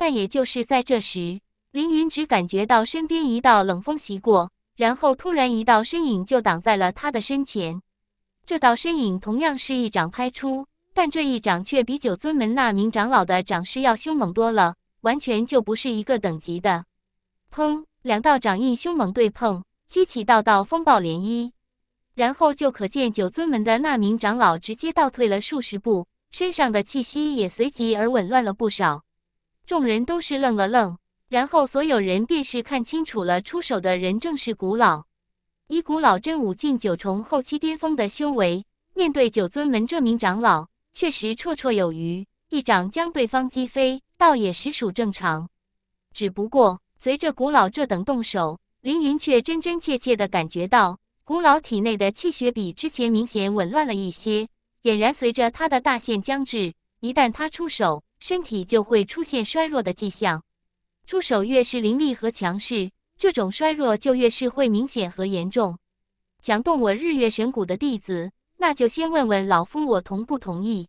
但也就是在这时，凌云只感觉到身边一道冷风袭过，然后突然一道身影就挡在了他的身前。这道身影同样是一掌拍出，但这一掌却比九尊门那名长老的掌势要凶猛多了，完全就不是一个等级的。砰！两道掌印凶猛对碰，激起道道风暴涟漪，然后就可见九尊门的那名长老直接倒退了数十步，身上的气息也随即而紊乱了不少。众人都是愣了愣，然后所有人便是看清楚了，出手的人正是古老。以古老真武境九重后期巅峰的修为，面对九尊门这名长老，确实绰绰有余，一掌将对方击飞，倒也实属正常。只不过随着古老这等动手，凌云却真真切切的感觉到，古老体内的气血比之前明显紊乱了一些，俨然随着他的大限将至，一旦他出手。身体就会出现衰弱的迹象。出手越是凌厉和强势，这种衰弱就越是会明显和严重。想动我日月神谷的弟子，那就先问问老夫我同不同意。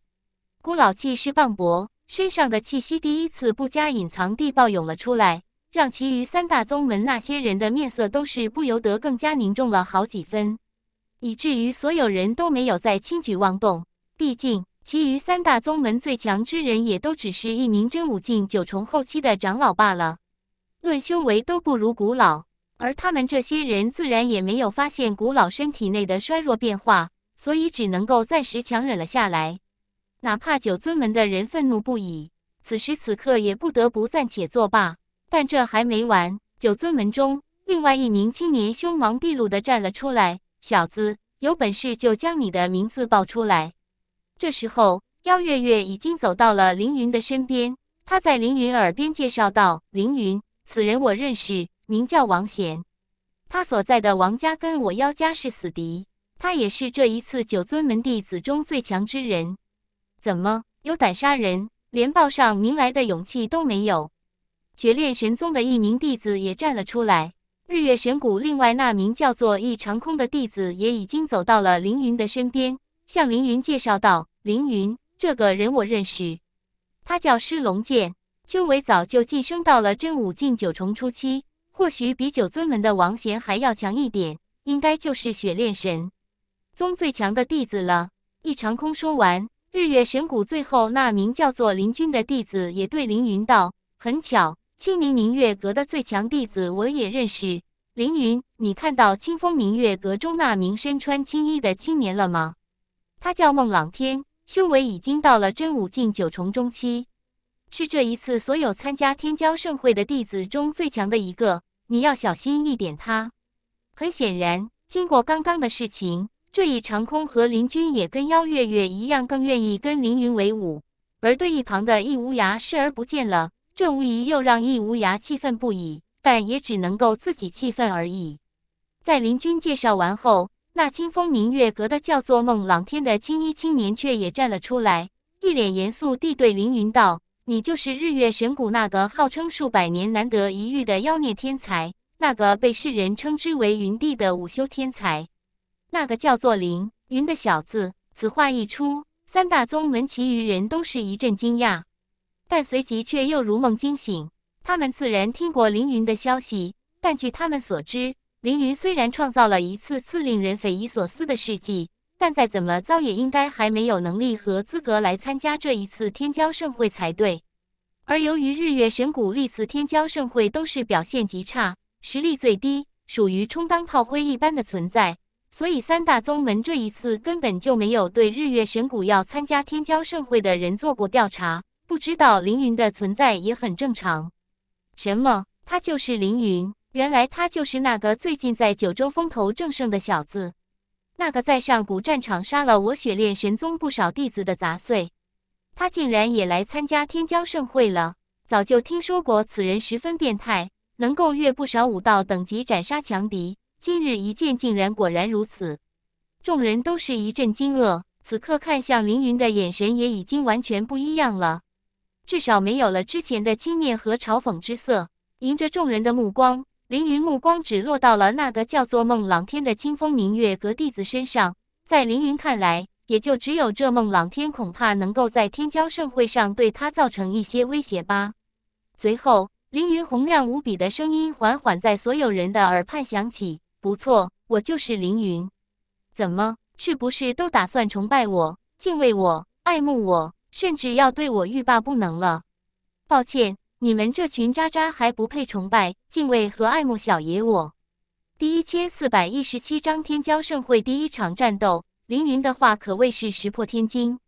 孤老气势磅礴，身上的气息第一次不加隐藏地暴涌了出来，让其余三大宗门那些人的面色都是不由得更加凝重了好几分，以至于所有人都没有再轻举妄动。毕竟。其余三大宗门最强之人，也都只是一名真武境九重后期的长老罢了，论修为都不如古老，而他们这些人自然也没有发现古老身体内的衰弱变化，所以只能够暂时强忍了下来。哪怕九尊门的人愤怒不已，此时此刻也不得不暂且作罢。但这还没完，九尊门中另外一名青年凶芒毕露的站了出来：“小子，有本事就将你的名字报出来。”这时候，妖月月已经走到了凌云的身边，他在凌云耳边介绍道：“凌云，此人我认识，名叫王贤，他所在的王家跟我妖家是死敌，他也是这一次九尊门弟子中最强之人。怎么有胆杀人，连报上名来的勇气都没有？”绝恋神宗的一名弟子也站了出来，日月神谷另外那名叫做易长空的弟子也已经走到了凌云的身边，向凌云介绍道。凌云这个人我认识，他叫施龙剑，修为早就晋升到了真武境九重初期，或许比九尊门的王贤还要强一点，应该就是雪炼神宗最强的弟子了。一长空说完，日月神谷最后那名叫做林君的弟子也对凌云道：“很巧，清明明月阁的最强弟子我也认识。凌云，你看到清风明月阁中那名身穿青衣的青年了吗？他叫孟朗天。”修为已经到了真武境九重中期，是这一次所有参加天骄盛会的弟子中最强的一个。你要小心一点，他。很显然，经过刚刚的事情，这一长空和林军也跟妖月月一样，更愿意跟凌云为伍，而对一旁的易无涯视而不见了。这无疑又让易无涯气愤不已，但也只能够自己气愤而已。在林军介绍完后。那清风明月阁的叫做孟朗天的青衣青年却也站了出来，一脸严肃地对凌云道：“你就是日月神谷那个号称数百年难得一遇的妖孽天才，那个被世人称之为云帝的武修天才，那个叫做凌云的小子。”此话一出，三大宗门其余人都是一阵惊讶，但随即却又如梦惊醒。他们自然听过凌云的消息，但据他们所知。凌云虽然创造了一次次令人匪夷所思的事迹，但再怎么糟也应该还没有能力和资格来参加这一次天骄盛会才对。而由于日月神谷历次天骄盛会都是表现极差，实力最低，属于充当炮灰一般的存在，所以三大宗门这一次根本就没有对日月神谷要参加天骄盛会的人做过调查，不知道凌云的存在也很正常。什么？他就是凌云？原来他就是那个最近在九州风头正盛的小子，那个在上古战场杀了我雪炼神宗不少弟子的杂碎。他竟然也来参加天骄盛会了。早就听说过此人十分变态，能够越不少武道等级斩杀强敌。今日一见，竟然果然如此。众人都是一阵惊愕，此刻看向凌云的眼神也已经完全不一样了，至少没有了之前的轻蔑和嘲讽之色。迎着众人的目光。凌云目光只落到了那个叫做孟朗天的清风明月阁弟子身上，在凌云看来，也就只有这孟朗天恐怕能够在天骄盛会上对他造成一些威胁吧。随后，凌云洪亮无比的声音缓缓在所有人的耳畔响起：“不错，我就是凌云。怎么，是不是都打算崇拜我、敬畏我、爱慕我，甚至要对我欲罢不能了？抱歉。”你们这群渣渣还不配崇拜、敬畏和爱慕小爷我！第一千四百一十七章天骄盛会第一场战斗，凌云的话可谓是石破天惊，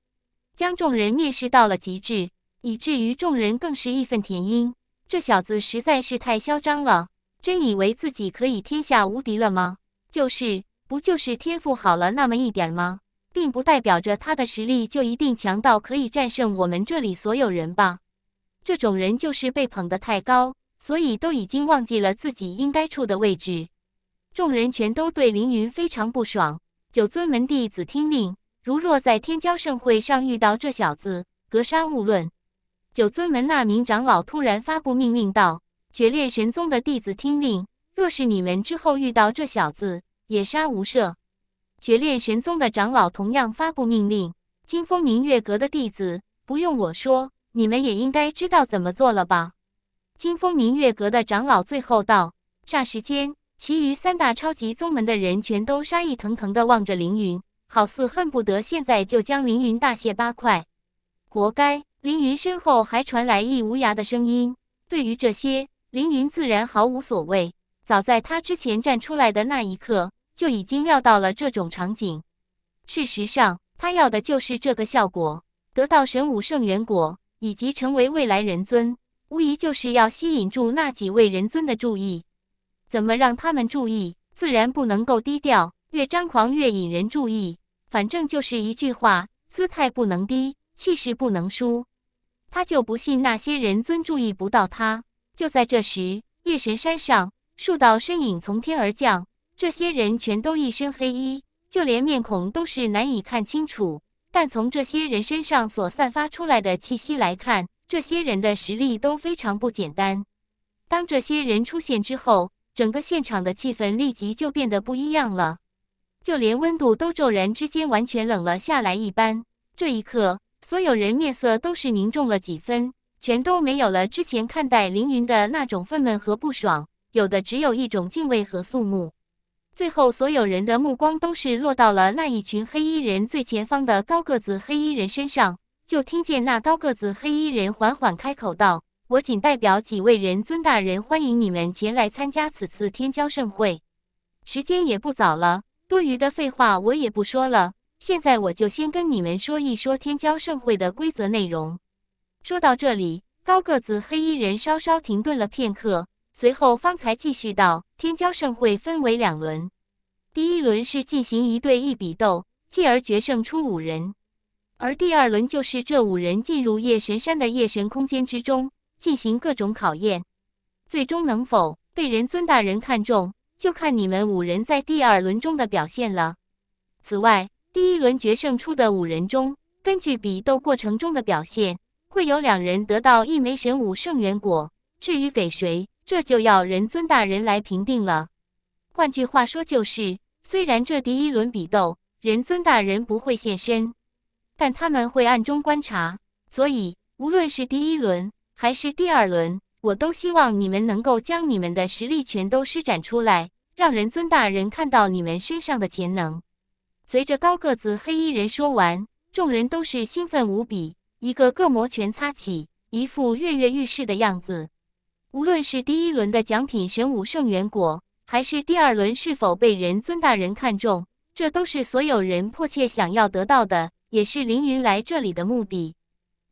将众人蔑视到了极致，以至于众人更是义愤填膺。这小子实在是太嚣张了，真以为自己可以天下无敌了吗？就是，不就是天赋好了那么一点吗？并不代表着他的实力就一定强到可以战胜我们这里所有人吧？这种人就是被捧得太高，所以都已经忘记了自己应该处的位置。众人全都对凌云非常不爽。九尊门弟子听令，如若在天骄盛会上遇到这小子，格杀勿论。九尊门那名长老突然发布命令道：“绝恋神宗的弟子听令，若是你们之后遇到这小子，也杀无赦。”绝恋神宗的长老同样发布命令：“金风明月阁的弟子，不用我说。”你们也应该知道怎么做了吧？金风明月阁的长老最后道。霎时间，其余三大超级宗门的人全都杀意腾腾的望着凌云，好似恨不得现在就将凌云大卸八块。活该！凌云身后还传来一无涯的声音。对于这些，凌云自然毫无所谓。早在他之前站出来的那一刻，就已经料到了这种场景。事实上，他要的就是这个效果，得到神武圣元果。以及成为未来人尊，无疑就是要吸引住那几位人尊的注意。怎么让他们注意？自然不能够低调，越张狂越引人注意。反正就是一句话：姿态不能低，气势不能输。他就不信那些人尊注意不到他。就在这时，月神山上数道身影从天而降，这些人全都一身黑衣，就连面孔都是难以看清楚。但从这些人身上所散发出来的气息来看，这些人的实力都非常不简单。当这些人出现之后，整个现场的气氛立即就变得不一样了，就连温度都骤然之间完全冷了下来一般。这一刻，所有人面色都是凝重了几分，全都没有了之前看待凌云的那种愤懑和不爽，有的只有一种敬畏和肃穆。最后，所有人的目光都是落到了那一群黑衣人最前方的高个子黑衣人身上。就听见那高个子黑衣人缓缓开口道：“我仅代表几位人尊大人，欢迎你们前来参加此次天骄盛会。时间也不早了，多余的废话我也不说了。现在我就先跟你们说一说天骄盛会的规则内容。”说到这里，高个子黑衣人稍稍停顿了片刻。随后方才继续道：“天骄盛会分为两轮，第一轮是进行一对一比斗，继而决胜出五人，而第二轮就是这五人进入夜神山的夜神空间之中，进行各种考验，最终能否被人尊大人看中，就看你们五人在第二轮中的表现了。此外，第一轮决胜出的五人中，根据比斗过程中的表现，会有两人得到一枚神武圣元果，至于给谁。”这就要人尊大人来评定了。换句话说，就是虽然这第一轮比斗，人尊大人不会现身，但他们会暗中观察。所以，无论是第一轮还是第二轮，我都希望你们能够将你们的实力全都施展出来，让人尊大人看到你们身上的潜能。随着高个子黑衣人说完，众人都是兴奋无比，一个个摩拳擦起，一副跃跃欲试的样子。无论是第一轮的奖品神武圣元果，还是第二轮是否被人尊大人看中，这都是所有人迫切想要得到的，也是凌云来这里的目的。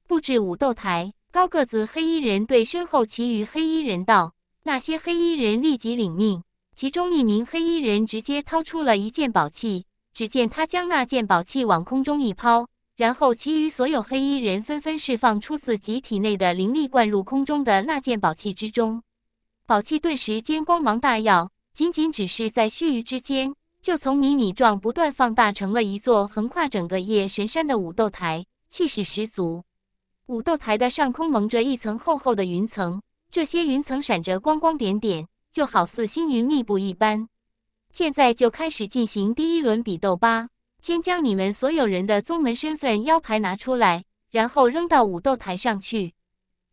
布置武斗台，高个子黑衣人对身后其余黑衣人道：“那些黑衣人立即领命。”其中一名黑衣人直接掏出了一件宝器，只见他将那件宝器往空中一抛。然后，其余所有黑衣人纷纷释放出自己体内的灵力，灌入空中的那件宝器之中。宝器顿时间光芒大耀，仅仅只是在须臾之间，就从迷你状不断放大成了一座横跨整个夜神山的武斗台，气势十足。武斗台的上空蒙着一层厚厚的云层，这些云层闪着光光点点，就好似星云密布一般。现在就开始进行第一轮比斗吧。先将你们所有人的宗门身份腰牌拿出来，然后扔到武斗台上去。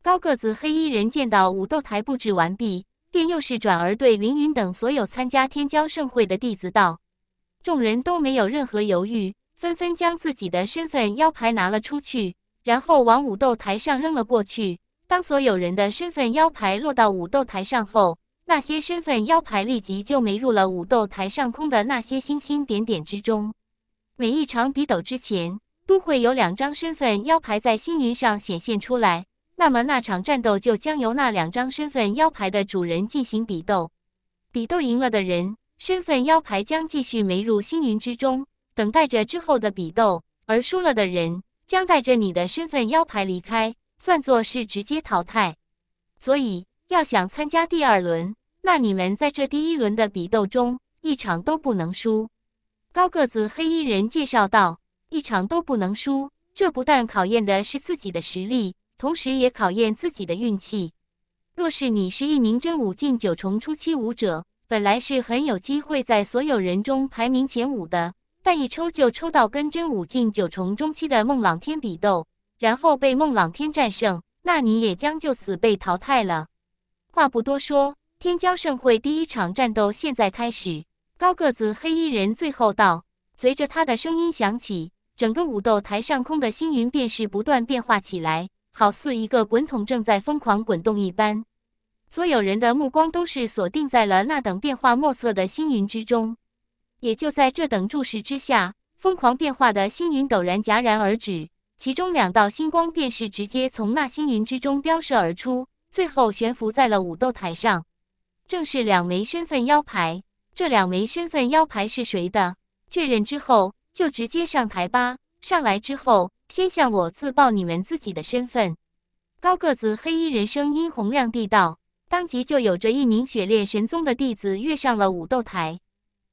高个子黑衣人见到武斗台布置完毕，便又是转而对凌云等所有参加天骄盛会的弟子道：“众人都没有任何犹豫，纷纷将自己的身份腰牌拿了出去，然后往武斗台上扔了过去。当所有人的身份腰牌落到武斗台上后，那些身份腰牌立即就没入了武斗台上空的那些星星点点之中。”每一场比斗之前，都会有两张身份腰牌在星云上显现出来。那么那场战斗就将由那两张身份腰牌的主人进行比斗。比斗赢了的人，身份腰牌将继续没入星云之中，等待着之后的比斗；而输了的人将带着你的身份腰牌离开，算作是直接淘汰。所以要想参加第二轮，那你们在这第一轮的比斗中，一场都不能输。高个子黑衣人介绍道：“一场都不能输，这不但考验的是自己的实力，同时也考验自己的运气。若是你是一名真武境九重初期武者，本来是很有机会在所有人中排名前五的，但一抽就抽到跟真武境九重中期的孟朗天比斗，然后被孟朗天战胜，那你也将就此被淘汰了。”话不多说，天骄盛会第一场战斗现在开始。高个子黑衣人最后道：“随着他的声音响起，整个武斗台上空的星云便是不断变化起来，好似一个滚筒正在疯狂滚动一般。所有人的目光都是锁定在了那等变化莫测的星云之中。也就在这等注视之下，疯狂变化的星云陡然戛然而止，其中两道星光便是直接从那星云之中飙射而出，最后悬浮在了武斗台上，正是两枚身份腰牌。”这两枚身份腰牌是谁的？确认之后就直接上台吧。上来之后，先向我自报你们自己的身份。高个子黑衣人声音洪亮地道。当即就有着一名雪炼神宗的弟子跃上了武斗台。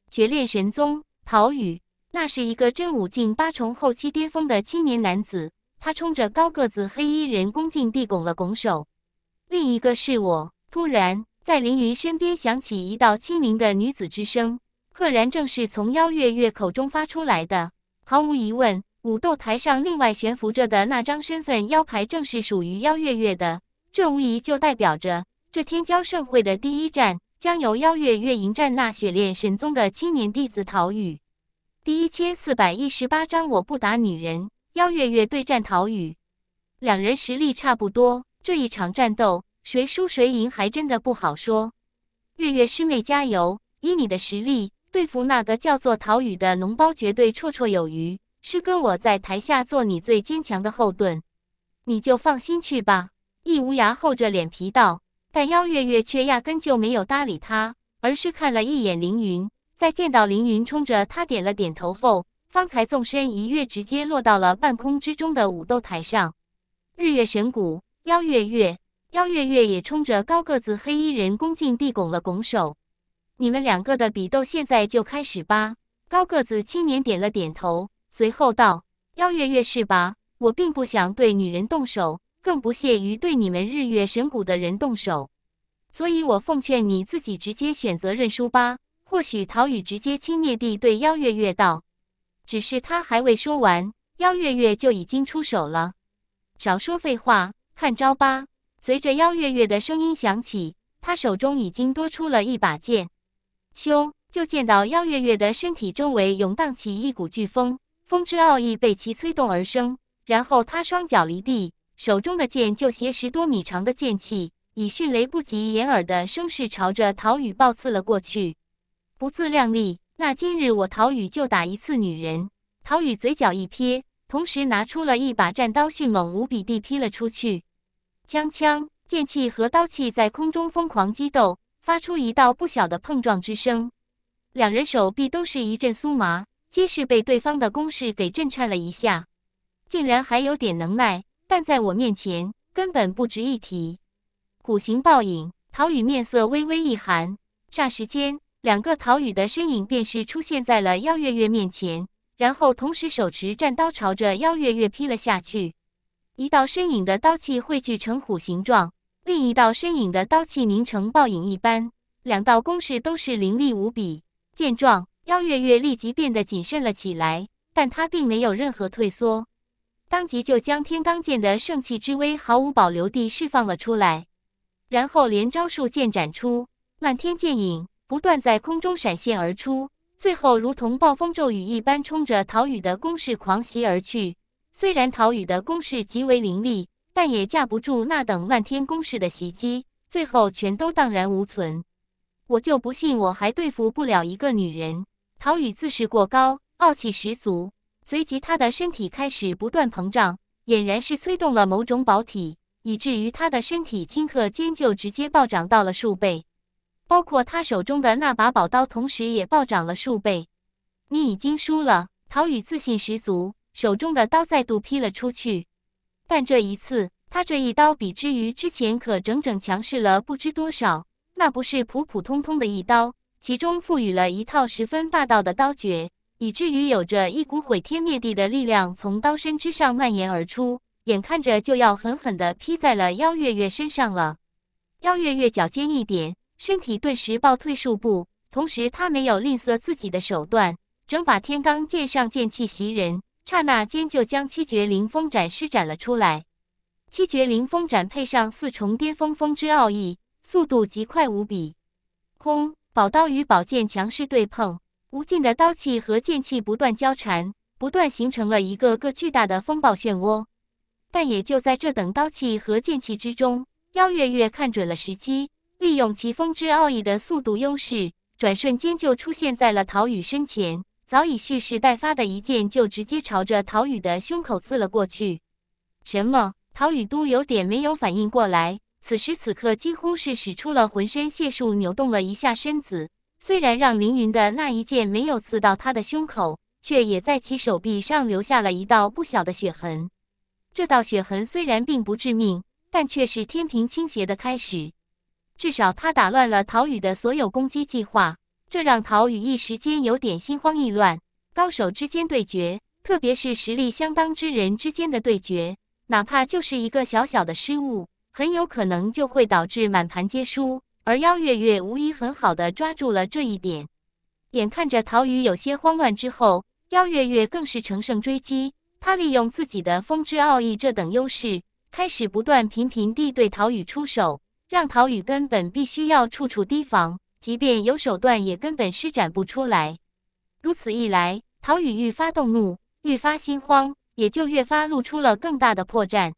雪炼神宗陶宇，那是一个真武境八重后期巅峰的青年男子。他冲着高个子黑衣人恭敬地拱了拱手。另一个是我。突然。在凌云身边响起一道轻灵的女子之声，赫然正是从妖月月口中发出来的。毫无疑问，武斗台上另外悬浮着的那张身份腰牌，正是属于妖月月的。这无疑就代表着，这天骄盛会的第一战，将由妖月月迎战那雪炼神宗的青年弟子陶宇。第一千四百一十八章，我不打女人。妖月月对战陶宇，两人实力差不多，这一场战斗。谁输谁赢还真的不好说，月月师妹加油！以你的实力对付那个叫做陶宇的脓包绝对绰绰有余。师哥，我在台下做你最坚强的后盾，你就放心去吧。易无涯厚着脸皮道，但妖月月却压根就没有搭理他，而是看了一眼凌云，在见到凌云冲着他点了点头后，方才纵身一跃，直接落到了半空之中的武斗台上。日月神谷，妖月月。妖月月也冲着高个子黑衣人恭敬地拱了拱手：“你们两个的比斗现在就开始吧。”高个子青年点了点头，随后道：“妖月月是吧？我并不想对女人动手，更不屑于对你们日月神谷的人动手，所以我奉劝你自己直接选择认输吧。”或许陶宇直接轻蔑地对妖月月道：“只是他还未说完，妖月月就已经出手了。少说废话，看招吧。”随着妖月月的声音响起，他手中已经多出了一把剑。咻！就见到妖月月的身体周围涌荡起一股飓风，风之奥义被其催动而生。然后他双脚离地，手中的剑就携十多米长的剑气，以迅雷不及掩耳的声势朝着陶宇暴刺了过去。不自量力！那今日我陶宇就打一次女人。陶宇嘴角一撇，同时拿出了一把战刀，迅猛无比地劈了出去。锵锵！剑气和刀气在空中疯狂激斗，发出一道不小的碰撞之声。两人手臂都是一阵酥麻，皆是被对方的攻势给震颤了一下。竟然还有点能耐，但在我面前根本不值一提。虎形暴影，陶宇面色微微一寒，霎时间，两个陶宇的身影便是出现在了妖月月面前，然后同时手持战刀朝着妖月月劈了下去。一道身影的刀气汇聚成虎形状，另一道身影的刀气凝成豹影一般，两道攻势都是凌厉无比。见状，妖月月立即变得谨慎了起来，但他并没有任何退缩，当即就将天罡剑的圣气之威毫无保留地释放了出来，然后连招数剑斩出，漫天剑影不断在空中闪现而出，最后如同暴风骤雨一般冲着陶宇的攻势狂袭而去。虽然陶宇的攻势极为凌厉，但也架不住那等漫天攻势的袭击，最后全都荡然无存。我就不信我还对付不了一个女人。陶宇自视过高，傲气十足。随即，他的身体开始不断膨胀，俨然是催动了某种宝体，以至于他的身体顷刻间就直接暴涨到了数倍，包括他手中的那把宝刀，同时也暴涨了数倍。你已经输了，陶宇自信十足。手中的刀再度劈了出去，但这一次他这一刀比之于之前可整整强势了不知多少。那不是普普通通的一刀，其中赋予了一套十分霸道的刀诀，以至于有着一股毁天灭地的力量从刀身之上蔓延而出，眼看着就要狠狠的劈在了妖月月身上了。妖月月脚尖一点，身体顿时暴退数步，同时他没有吝啬自己的手段，整把天罡剑上剑气袭人。刹那间就将七绝凌风斩施展了出来。七绝凌风斩配上四重巅峰风之奥义，速度极快无比。轰！宝刀与宝剑强势对碰，无尽的刀气和剑气不断交缠，不断形成了一个个巨大的风暴漩涡。但也就在这等刀气和剑气之中，妖月月看准了时机，利用其风之奥义的速度优势，转瞬间就出现在了陶宇身前。早已蓄势待发的一剑，就直接朝着陶宇的胸口刺了过去。什么？陶宇都有点没有反应过来。此时此刻，几乎是使出了浑身解数，扭动了一下身子。虽然让凌云的那一剑没有刺到他的胸口，却也在其手臂上留下了一道不小的血痕。这道血痕虽然并不致命，但却是天平倾斜的开始。至少，他打乱了陶宇的所有攻击计划。这让陶宇一时间有点心慌意乱。高手之间对决，特别是实力相当之人之间的对决，哪怕就是一个小小的失误，很有可能就会导致满盘皆输。而妖月月无疑很好地抓住了这一点。眼看着陶宇有些慌乱之后，妖月月更是乘胜追击。他利用自己的风之奥义这等优势，开始不断频频地对陶宇出手，让陶宇根本必须要处处提防。即便有手段，也根本施展不出来。如此一来，陶宇愈发动怒，愈发心慌，也就越发露出了更大的破绽。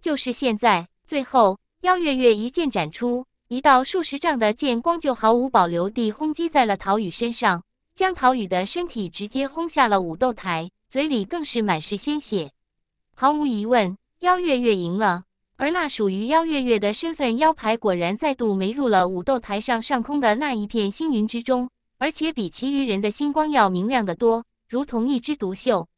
就是现在，最后妖月月一剑斩出，一道数十丈的剑光就毫无保留地轰击在了陶宇身上，将陶宇的身体直接轰下了武斗台，嘴里更是满是鲜血。毫无疑问，妖月月赢了。而那属于妖月月的身份腰牌果然再度没入了武斗台上上空的那一片星云之中，而且比其余人的星光要明亮得多，如同一枝独秀。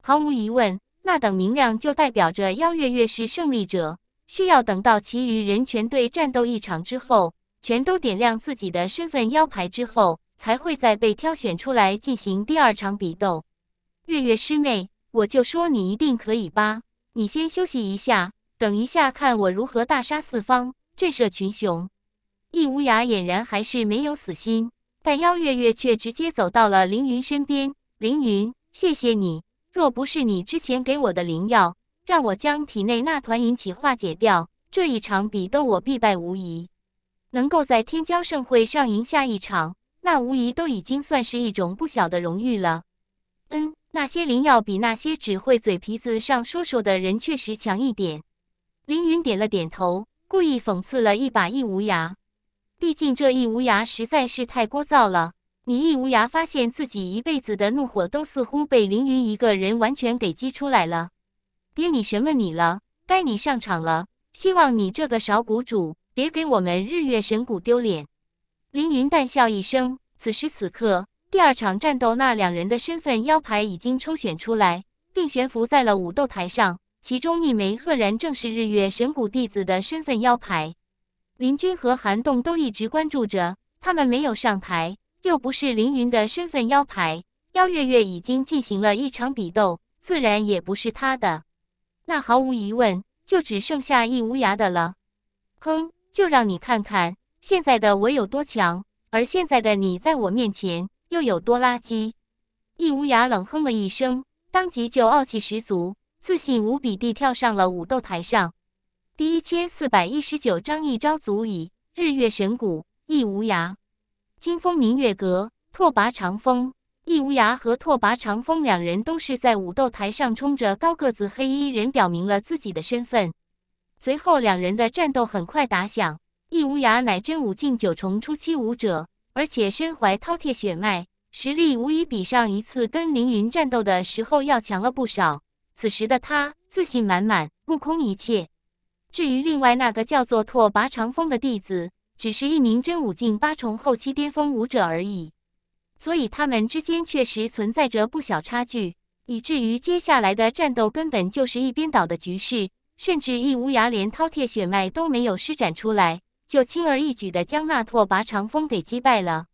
毫无疑问，那等明亮就代表着妖月月是胜利者，需要等到其余人全队战斗一场之后，全都点亮自己的身份腰牌之后，才会再被挑选出来进行第二场比斗。月月师妹，我就说你一定可以吧？你先休息一下。等一下，看我如何大杀四方，震慑群雄。易无涯俨然还是没有死心，但妖月月却直接走到了凌云身边。凌云，谢谢你。若不是你之前给我的灵药，让我将体内那团引气化解掉，这一场比斗我必败无疑。能够在天骄盛会上赢下一场，那无疑都已经算是一种不小的荣誉了。嗯，那些灵药比那些只会嘴皮子上说说的人确实强一点。凌云点了点头，故意讽刺了一把易无涯。毕竟这易无涯实在是太聒噪了。你易无涯发现自己一辈子的怒火都似乎被凌云一个人完全给激出来了。别你什么你了？该你上场了。希望你这个少谷主别给我们日月神谷丢脸。凌云淡笑一声。此时此刻，第二场战斗那两人的身份腰牌已经抽选出来，并悬浮在了武斗台上。其中一枚赫然正是日月神谷弟子的身份腰牌，林君和韩栋都一直关注着。他们没有上台，又不是凌云的身份腰牌，妖月月已经进行了一场比斗，自然也不是他的。那毫无疑问，就只剩下一无涯的了。哼，就让你看看现在的我有多强，而现在的你在我面前又有多垃圾！易无涯冷哼了一声，当即就傲气十足。自信无比地跳上了武斗台上。第一千四百一十九章一招足矣。日月神谷易无涯，金风明月阁拓跋长风。易无涯和拓跋长风两人都是在武斗台上冲着高个子黑衣人表明了自己的身份。随后两人的战斗很快打响。易无涯乃真武境九重初期武者，而且身怀饕餮血脉，实力无疑比上一次跟凌云战斗的时候要强了不少。此时的他自信满满，目空一切。至于另外那个叫做拓跋长风的弟子，只是一名真武境八重后期巅峰武者而已，所以他们之间确实存在着不小差距，以至于接下来的战斗根本就是一边倒的局势。甚至易无涯连饕餮血脉都没有施展出来，就轻而易举的将那拓跋长风给击败了。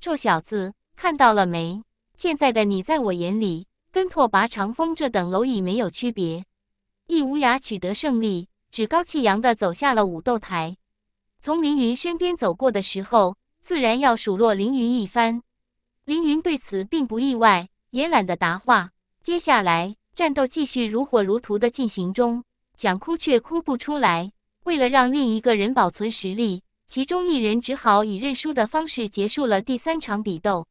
臭小子，看到了没？现在的你在我眼里。跟拓跋长风这等蝼蚁没有区别，易无涯取得胜利，趾高气扬地走下了武斗台。从凌云身边走过的时候，自然要数落凌云一番。凌云对此并不意外，也懒得答话。接下来战斗继续如火如荼地进行中，想哭却哭不出来。为了让另一个人保存实力，其中一人只好以认输的方式结束了第三场比斗。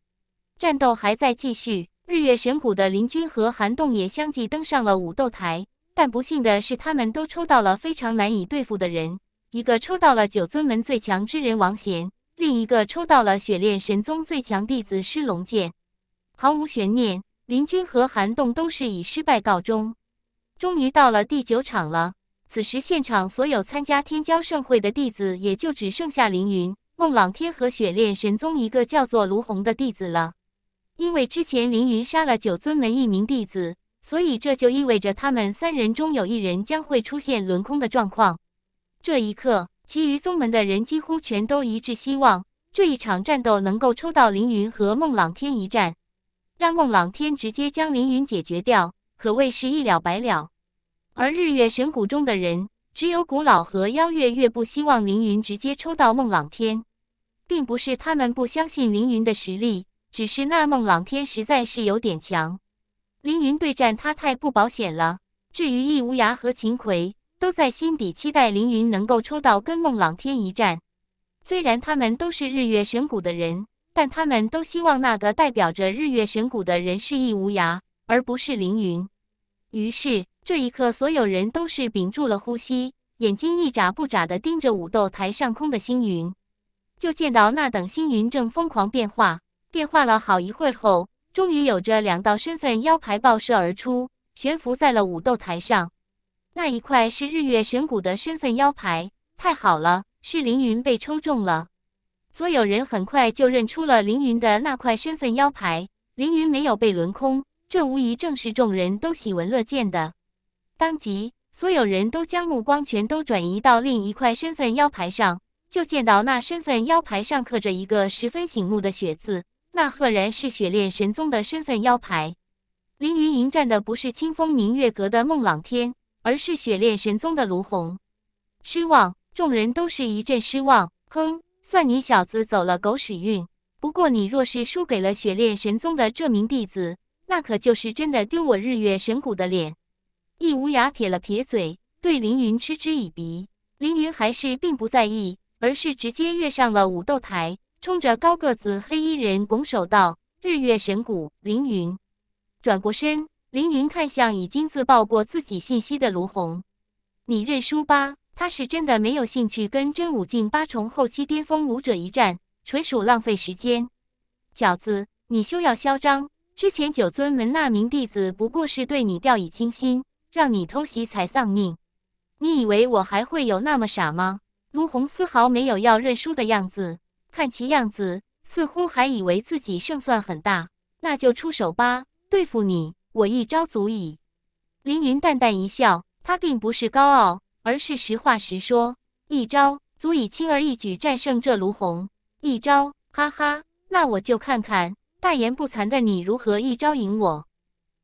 战斗还在继续。日月神谷的林君和韩栋也相继登上了武斗台，但不幸的是，他们都抽到了非常难以对付的人。一个抽到了九尊门最强之人王贤，另一个抽到了雪炼神宗最强弟子施龙剑。毫无悬念，林君和韩栋都是以失败告终。终于到了第九场了，此时现场所有参加天骄盛会的弟子也就只剩下凌云、孟朗天和雪炼神宗一个叫做卢红的弟子了。因为之前凌云杀了九尊门一名弟子，所以这就意味着他们三人中有一人将会出现轮空的状况。这一刻，其余宗门的人几乎全都一致希望这一场战斗能够抽到凌云和孟朗天一战，让孟朗天直接将凌云解决掉，可谓是一了百了。而日月神谷中的人，只有古老和妖月月不希望凌云直接抽到孟朗天，并不是他们不相信凌云的实力。只是那梦朗天实在是有点强，凌云对战他太不保险了。至于易无涯和秦奎，都在心底期待凌云能够抽到跟梦朗天一战。虽然他们都是日月神谷的人，但他们都希望那个代表着日月神谷的人是易无涯，而不是凌云。于是这一刻，所有人都是屏住了呼吸，眼睛一眨不眨的盯着武斗台上空的星云，就见到那等星云正疯狂变化。变化了好一会儿后，终于有着两道身份腰牌爆射而出，悬浮在了武斗台上。那一块是日月神谷的身份腰牌，太好了，是凌云被抽中了。所有人很快就认出了凌云的那块身份腰牌。凌云没有被轮空，这无疑正是众人都喜闻乐见的。当即，所有人都将目光全都转移到另一块身份腰牌上，就见到那身份腰牌上刻着一个十分醒目的血字。那赫然是雪炼神宗的身份腰牌，凌云迎战的不是清风明月阁的孟朗天，而是雪炼神宗的卢红。失望，众人都是一阵失望。哼，算你小子走了狗屎运。不过你若是输给了雪炼神宗的这名弟子，那可就是真的丢我日月神谷的脸。易无涯撇了撇嘴，对凌云嗤之以鼻。凌云还是并不在意，而是直接跃上了武斗台。冲着高个子黑衣人拱手道：“日月神谷，凌云。”转过身，凌云看向已经自曝过自己信息的卢红：“你认输吧。”他是真的没有兴趣跟真武境八重后期巅峰武者一战，纯属浪费时间。饺子，你休要嚣张！之前九尊门那名弟子不过是对你掉以轻心，让你偷袭才丧命。你以为我还会有那么傻吗？卢红丝毫没有要认输的样子。看其样子，似乎还以为自己胜算很大，那就出手吧！对付你，我一招足矣。凌云淡淡一笑，他并不是高傲，而是实话实说。一招足以轻而易举战胜这卢红，一招！哈哈，那我就看看大言不惭的你如何一招赢我。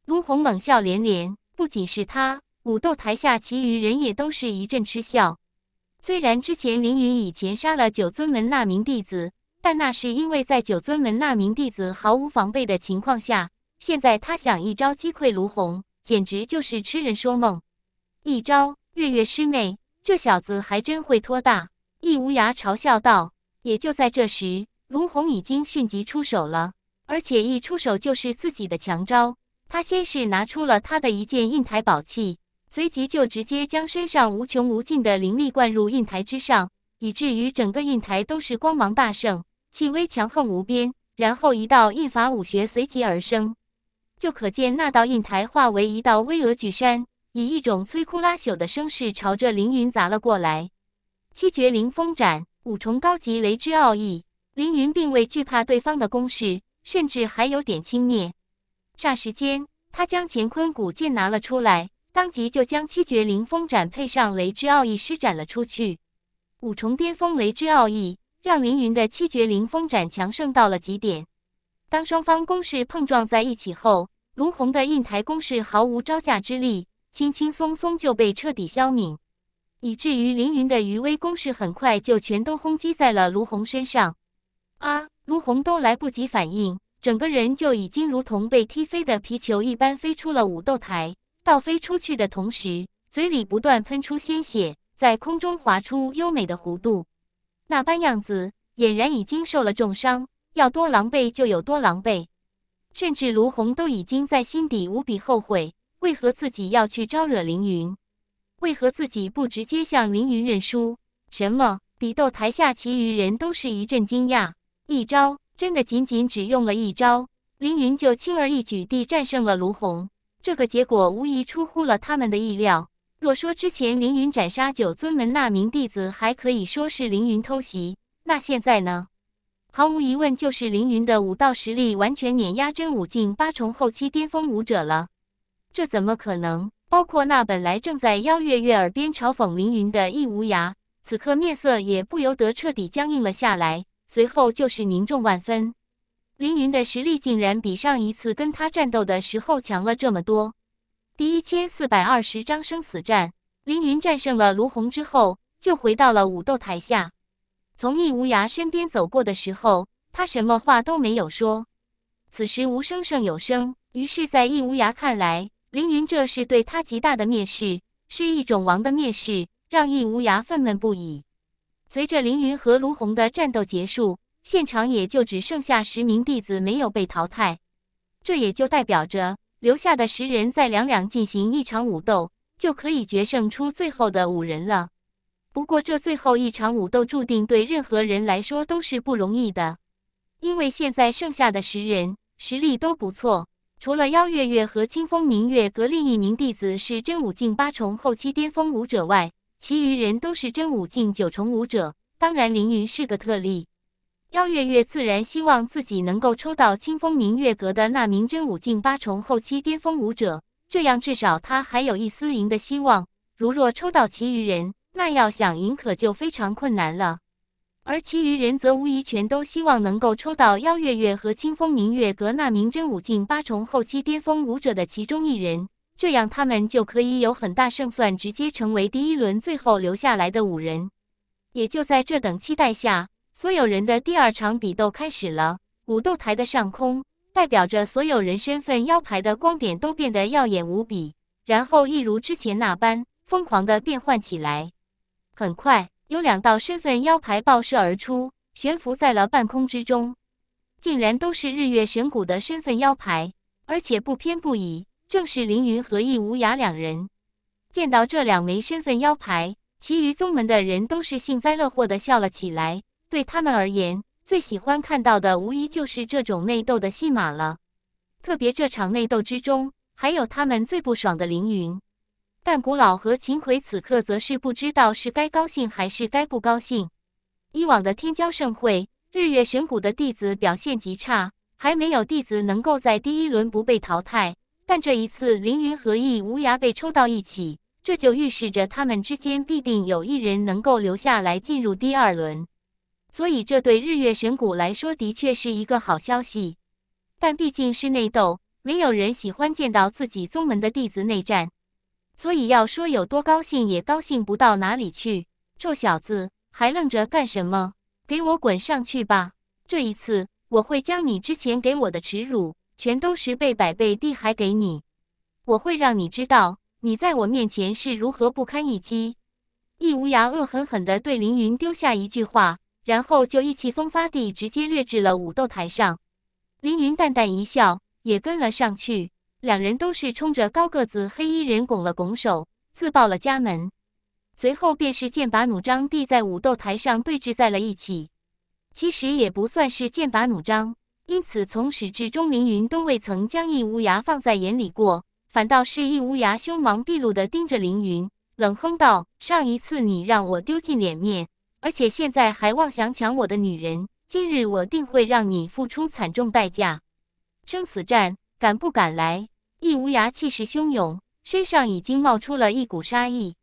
卢红冷笑连连，不仅是他，武斗台下其余人也都是一阵嗤笑。虽然之前凌云以前杀了九尊门那名弟子，但那是因为在九尊门那名弟子毫无防备的情况下。现在他想一招击溃卢红，简直就是痴人说梦。一招，月月师妹，这小子还真会托大！易无涯嘲笑道。也就在这时，卢红已经迅疾出手了，而且一出手就是自己的强招。他先是拿出了他的一件印台宝器。随即就直接将身上无穷无尽的灵力灌入印台之上，以至于整个印台都是光芒大盛，气威强横无边。然后一道印法武学随即而生，就可见那道印台化为一道巍峨巨山，以一种摧枯拉朽的声势朝着凌云砸了过来。七绝凌风斩，五重高级雷之奥义。凌云并未惧怕对方的攻势，甚至还有点轻蔑。霎时间，他将乾坤古剑拿了出来。当即就将七绝凌风斩配上雷之奥义施展了出去，五重巅峰雷之奥义让凌云的七绝凌风斩强盛到了极点。当双方攻势碰撞在一起后，卢洪的印台攻势毫无招架之力，轻轻松松就被彻底消泯，以至于凌云的余威攻势很快就全都轰击在了卢洪身上。啊！卢洪都来不及反应，整个人就已经如同被踢飞的皮球一般飞出了武斗台。倒飞出去的同时，嘴里不断喷出鲜血，在空中划出优美的弧度。那般样子，俨然已经受了重伤，要多狼狈就有多狼狈。甚至卢红都已经在心底无比后悔，为何自己要去招惹凌云？为何自己不直接向凌云认输？什么？比斗台下其余人都是一阵惊讶。一招，真的仅仅只用了一招，凌云就轻而易举地战胜了卢红。这个结果无疑出乎了他们的意料。若说之前凌云斩杀九尊门那名弟子还可以说是凌云偷袭，那现在呢？毫无疑问，就是凌云的武道实力完全碾压真武境八重后期巅峰武者了。这怎么可能？包括那本来正在邀月月耳边嘲讽凌云的易无涯，此刻面色也不由得彻底僵硬了下来，随后就是凝重万分。凌云的实力竟然比上一次跟他战斗的时候强了这么多。第一千四百二十章生死战。凌云战胜了卢红之后，就回到了武斗台下。从易无涯身边走过的时候，他什么话都没有说。此时无声胜有声，于是，在易无涯看来，凌云这是对他极大的蔑视，是一种王的蔑视，让易无涯愤懑不已。随着凌云和卢红的战斗结束。现场也就只剩下十名弟子没有被淘汰，这也就代表着留下的十人在两两进行一场武斗，就可以决胜出最后的五人了。不过，这最后一场武斗注定对任何人来说都是不容易的，因为现在剩下的十人实力都不错，除了邀月月和清风明月和另一名弟子是真武境八重后期巅峰武者外，其余人都是真武境九重武者。当然，凌云是个特例。妖月月自然希望自己能够抽到清风明月阁的那名真武境八重后期巅峰武者，这样至少他还有一丝赢的希望。如若抽到其余人，那要想赢可就非常困难了。而其余人则无疑全都希望能够抽到妖月月和清风明月阁那名真武境八重后期巅峰武者的其中一人，这样他们就可以有很大胜算，直接成为第一轮最后留下来的五人。也就在这等期待下。所有人的第二场比斗开始了。武斗台的上空，代表着所有人身份腰牌的光点都变得耀眼无比，然后一如之前那般疯狂的变换起来。很快，有两道身份腰牌爆射而出，悬浮在了半空之中，竟然都是日月神谷的身份腰牌，而且不偏不倚，正是凌云和易无涯两人。见到这两枚身份腰牌，其余宗门的人都是幸灾乐祸的笑了起来。对他们而言，最喜欢看到的无疑就是这种内斗的戏码了。特别这场内斗之中，还有他们最不爽的凌云。但古老和秦葵此刻则是不知道是该高兴还是该不高兴。以往的天骄盛会，日月神谷的弟子表现极差，还没有弟子能够在第一轮不被淘汰。但这一次，凌云和易无涯被抽到一起，这就预示着他们之间必定有一人能够留下来进入第二轮。所以，这对日月神谷来说的确是一个好消息，但毕竟是内斗，没有人喜欢见到自己宗门的弟子内战，所以要说有多高兴，也高兴不到哪里去。臭小子，还愣着干什么？给我滚上去吧！这一次，我会将你之前给我的耻辱，全都十倍百倍地还给你，我会让你知道，你在我面前是如何不堪一击。易无涯恶狠狠地对凌云丢下一句话。然后就意气风发地直接掠至了武斗台上，凌云淡淡一笑，也跟了上去。两人都是冲着高个子黑衣人拱了拱手，自报了家门。随后便是剑拔弩张地在武斗台上对峙在了一起。其实也不算是剑拔弩张，因此从始至终，凌云都未曾将易无涯放在眼里过，反倒是易无涯凶芒毕露地盯着凌云，冷哼道：“上一次你让我丢尽脸面。”而且现在还妄想抢我的女人，今日我定会让你付出惨重代价！生死战，敢不敢来？易无涯气势汹涌，身上已经冒出了一股杀意。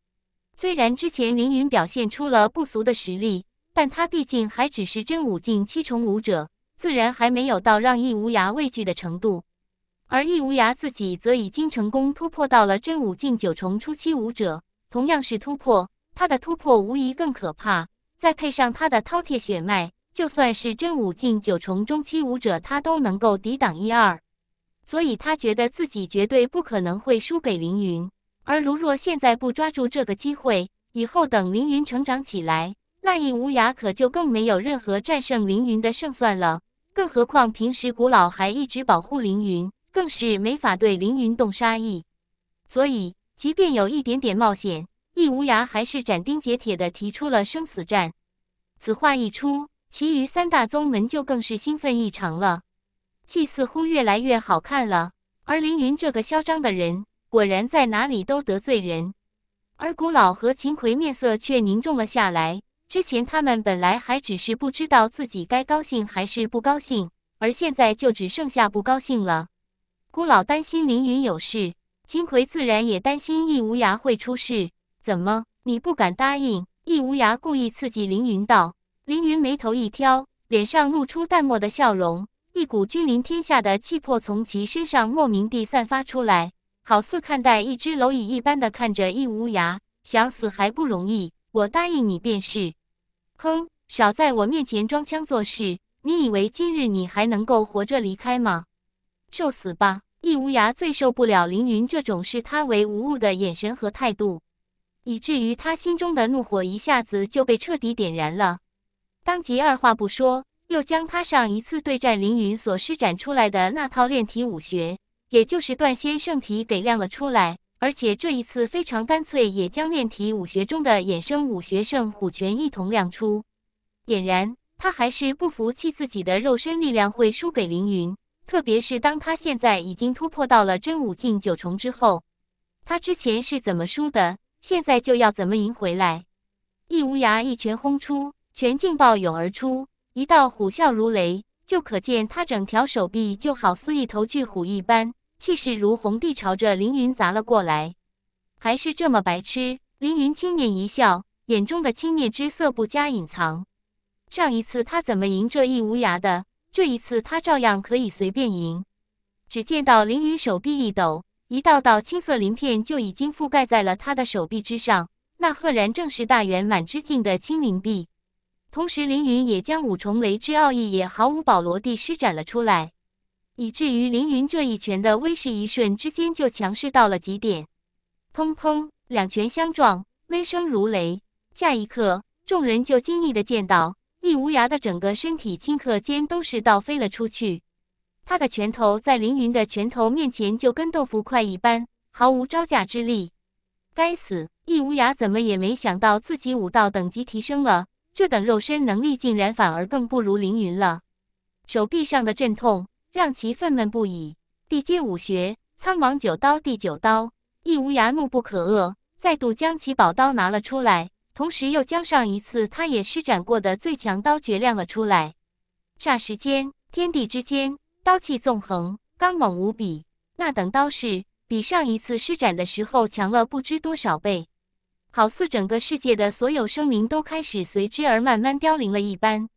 虽然之前凌云表现出了不俗的实力，但他毕竟还只是真武境七重武者，自然还没有到让易无涯畏惧的程度。而易无涯自己则已经成功突破到了真武境九重初期武者，同样是突破，他的突破无疑更可怕。再配上他的饕餮血脉，就算是真武境九重中期武者，他都能够抵挡一二。所以他觉得自己绝对不可能会输给凌云。而如若现在不抓住这个机会，以后等凌云成长起来，那尹无涯可就更没有任何战胜凌云的胜算了。更何况平时古老还一直保护凌云，更是没法对凌云动杀意。所以，即便有一点点冒险。易无涯还是斩钉截铁地提出了生死战，此话一出，其余三大宗门就更是兴奋异常了，气似乎越来越好看了。而凌云这个嚣张的人，果然在哪里都得罪人。而古老和秦奎面色却凝重了下来，之前他们本来还只是不知道自己该高兴还是不高兴，而现在就只剩下不高兴了。古老担心凌云有事，秦奎自然也担心易无涯会出事。怎么？你不敢答应？易无涯故意刺激凌云道。凌云眉头一挑，脸上露出淡漠的笑容，一股君临天下的气魄从其身上莫名地散发出来，好似看待一只蝼蚁一般的看着易无涯。想死还不容易？我答应你便是。哼，少在我面前装腔作势！你以为今日你还能够活着离开吗？受死吧！易无涯最受不了凌云这种视他为无物的眼神和态度。以至于他心中的怒火一下子就被彻底点燃了，当即二话不说，又将他上一次对战凌云所施展出来的那套炼体武学，也就是断仙圣体给亮了出来。而且这一次非常干脆，也将炼体武学中的衍生武学圣虎拳一同亮出。俨然，他还是不服气自己的肉身力量会输给凌云，特别是当他现在已经突破到了真武境九重之后，他之前是怎么输的？现在就要怎么赢回来？易无涯一拳轰出，拳劲暴涌而出，一道虎啸如雷，就可见他整条手臂就好似一头巨虎一般，气势如虹地朝着凌云砸了过来。还是这么白痴！凌云轻蔑一笑，眼中的轻蔑之色不加隐藏。上一次他怎么赢这一无涯的？这一次他照样可以随便赢。只见到凌云手臂一抖。一道道青色鳞片就已经覆盖在了他的手臂之上，那赫然正是大圆满之境的青鳞臂。同时，凌云也将五重雷之奥义也毫无保留地施展了出来，以至于凌云这一拳的威势一瞬之间就强势到了极点。砰砰，两拳相撞，威声如雷。下一刻，众人就惊异地见到易无涯的整个身体顷刻间都是倒飞了出去。他的拳头在凌云的拳头面前就跟豆腐块一般，毫无招架之力。该死！易无涯怎么也没想到，自己武道等级提升了，这等肉身能力竟然反而更不如凌云了。手臂上的阵痛让其愤懑不已。地阶武学《苍茫九刀》第九刀，易无涯怒不可遏，再度将其宝刀拿了出来，同时又将上一次他也施展过的最强刀诀亮了出来。霎时间，天地之间。刀气纵横，刚猛无比。那等刀势，比上一次施展的时候强了不知多少倍，好似整个世界的所有生灵都开始随之而慢慢凋零了一般。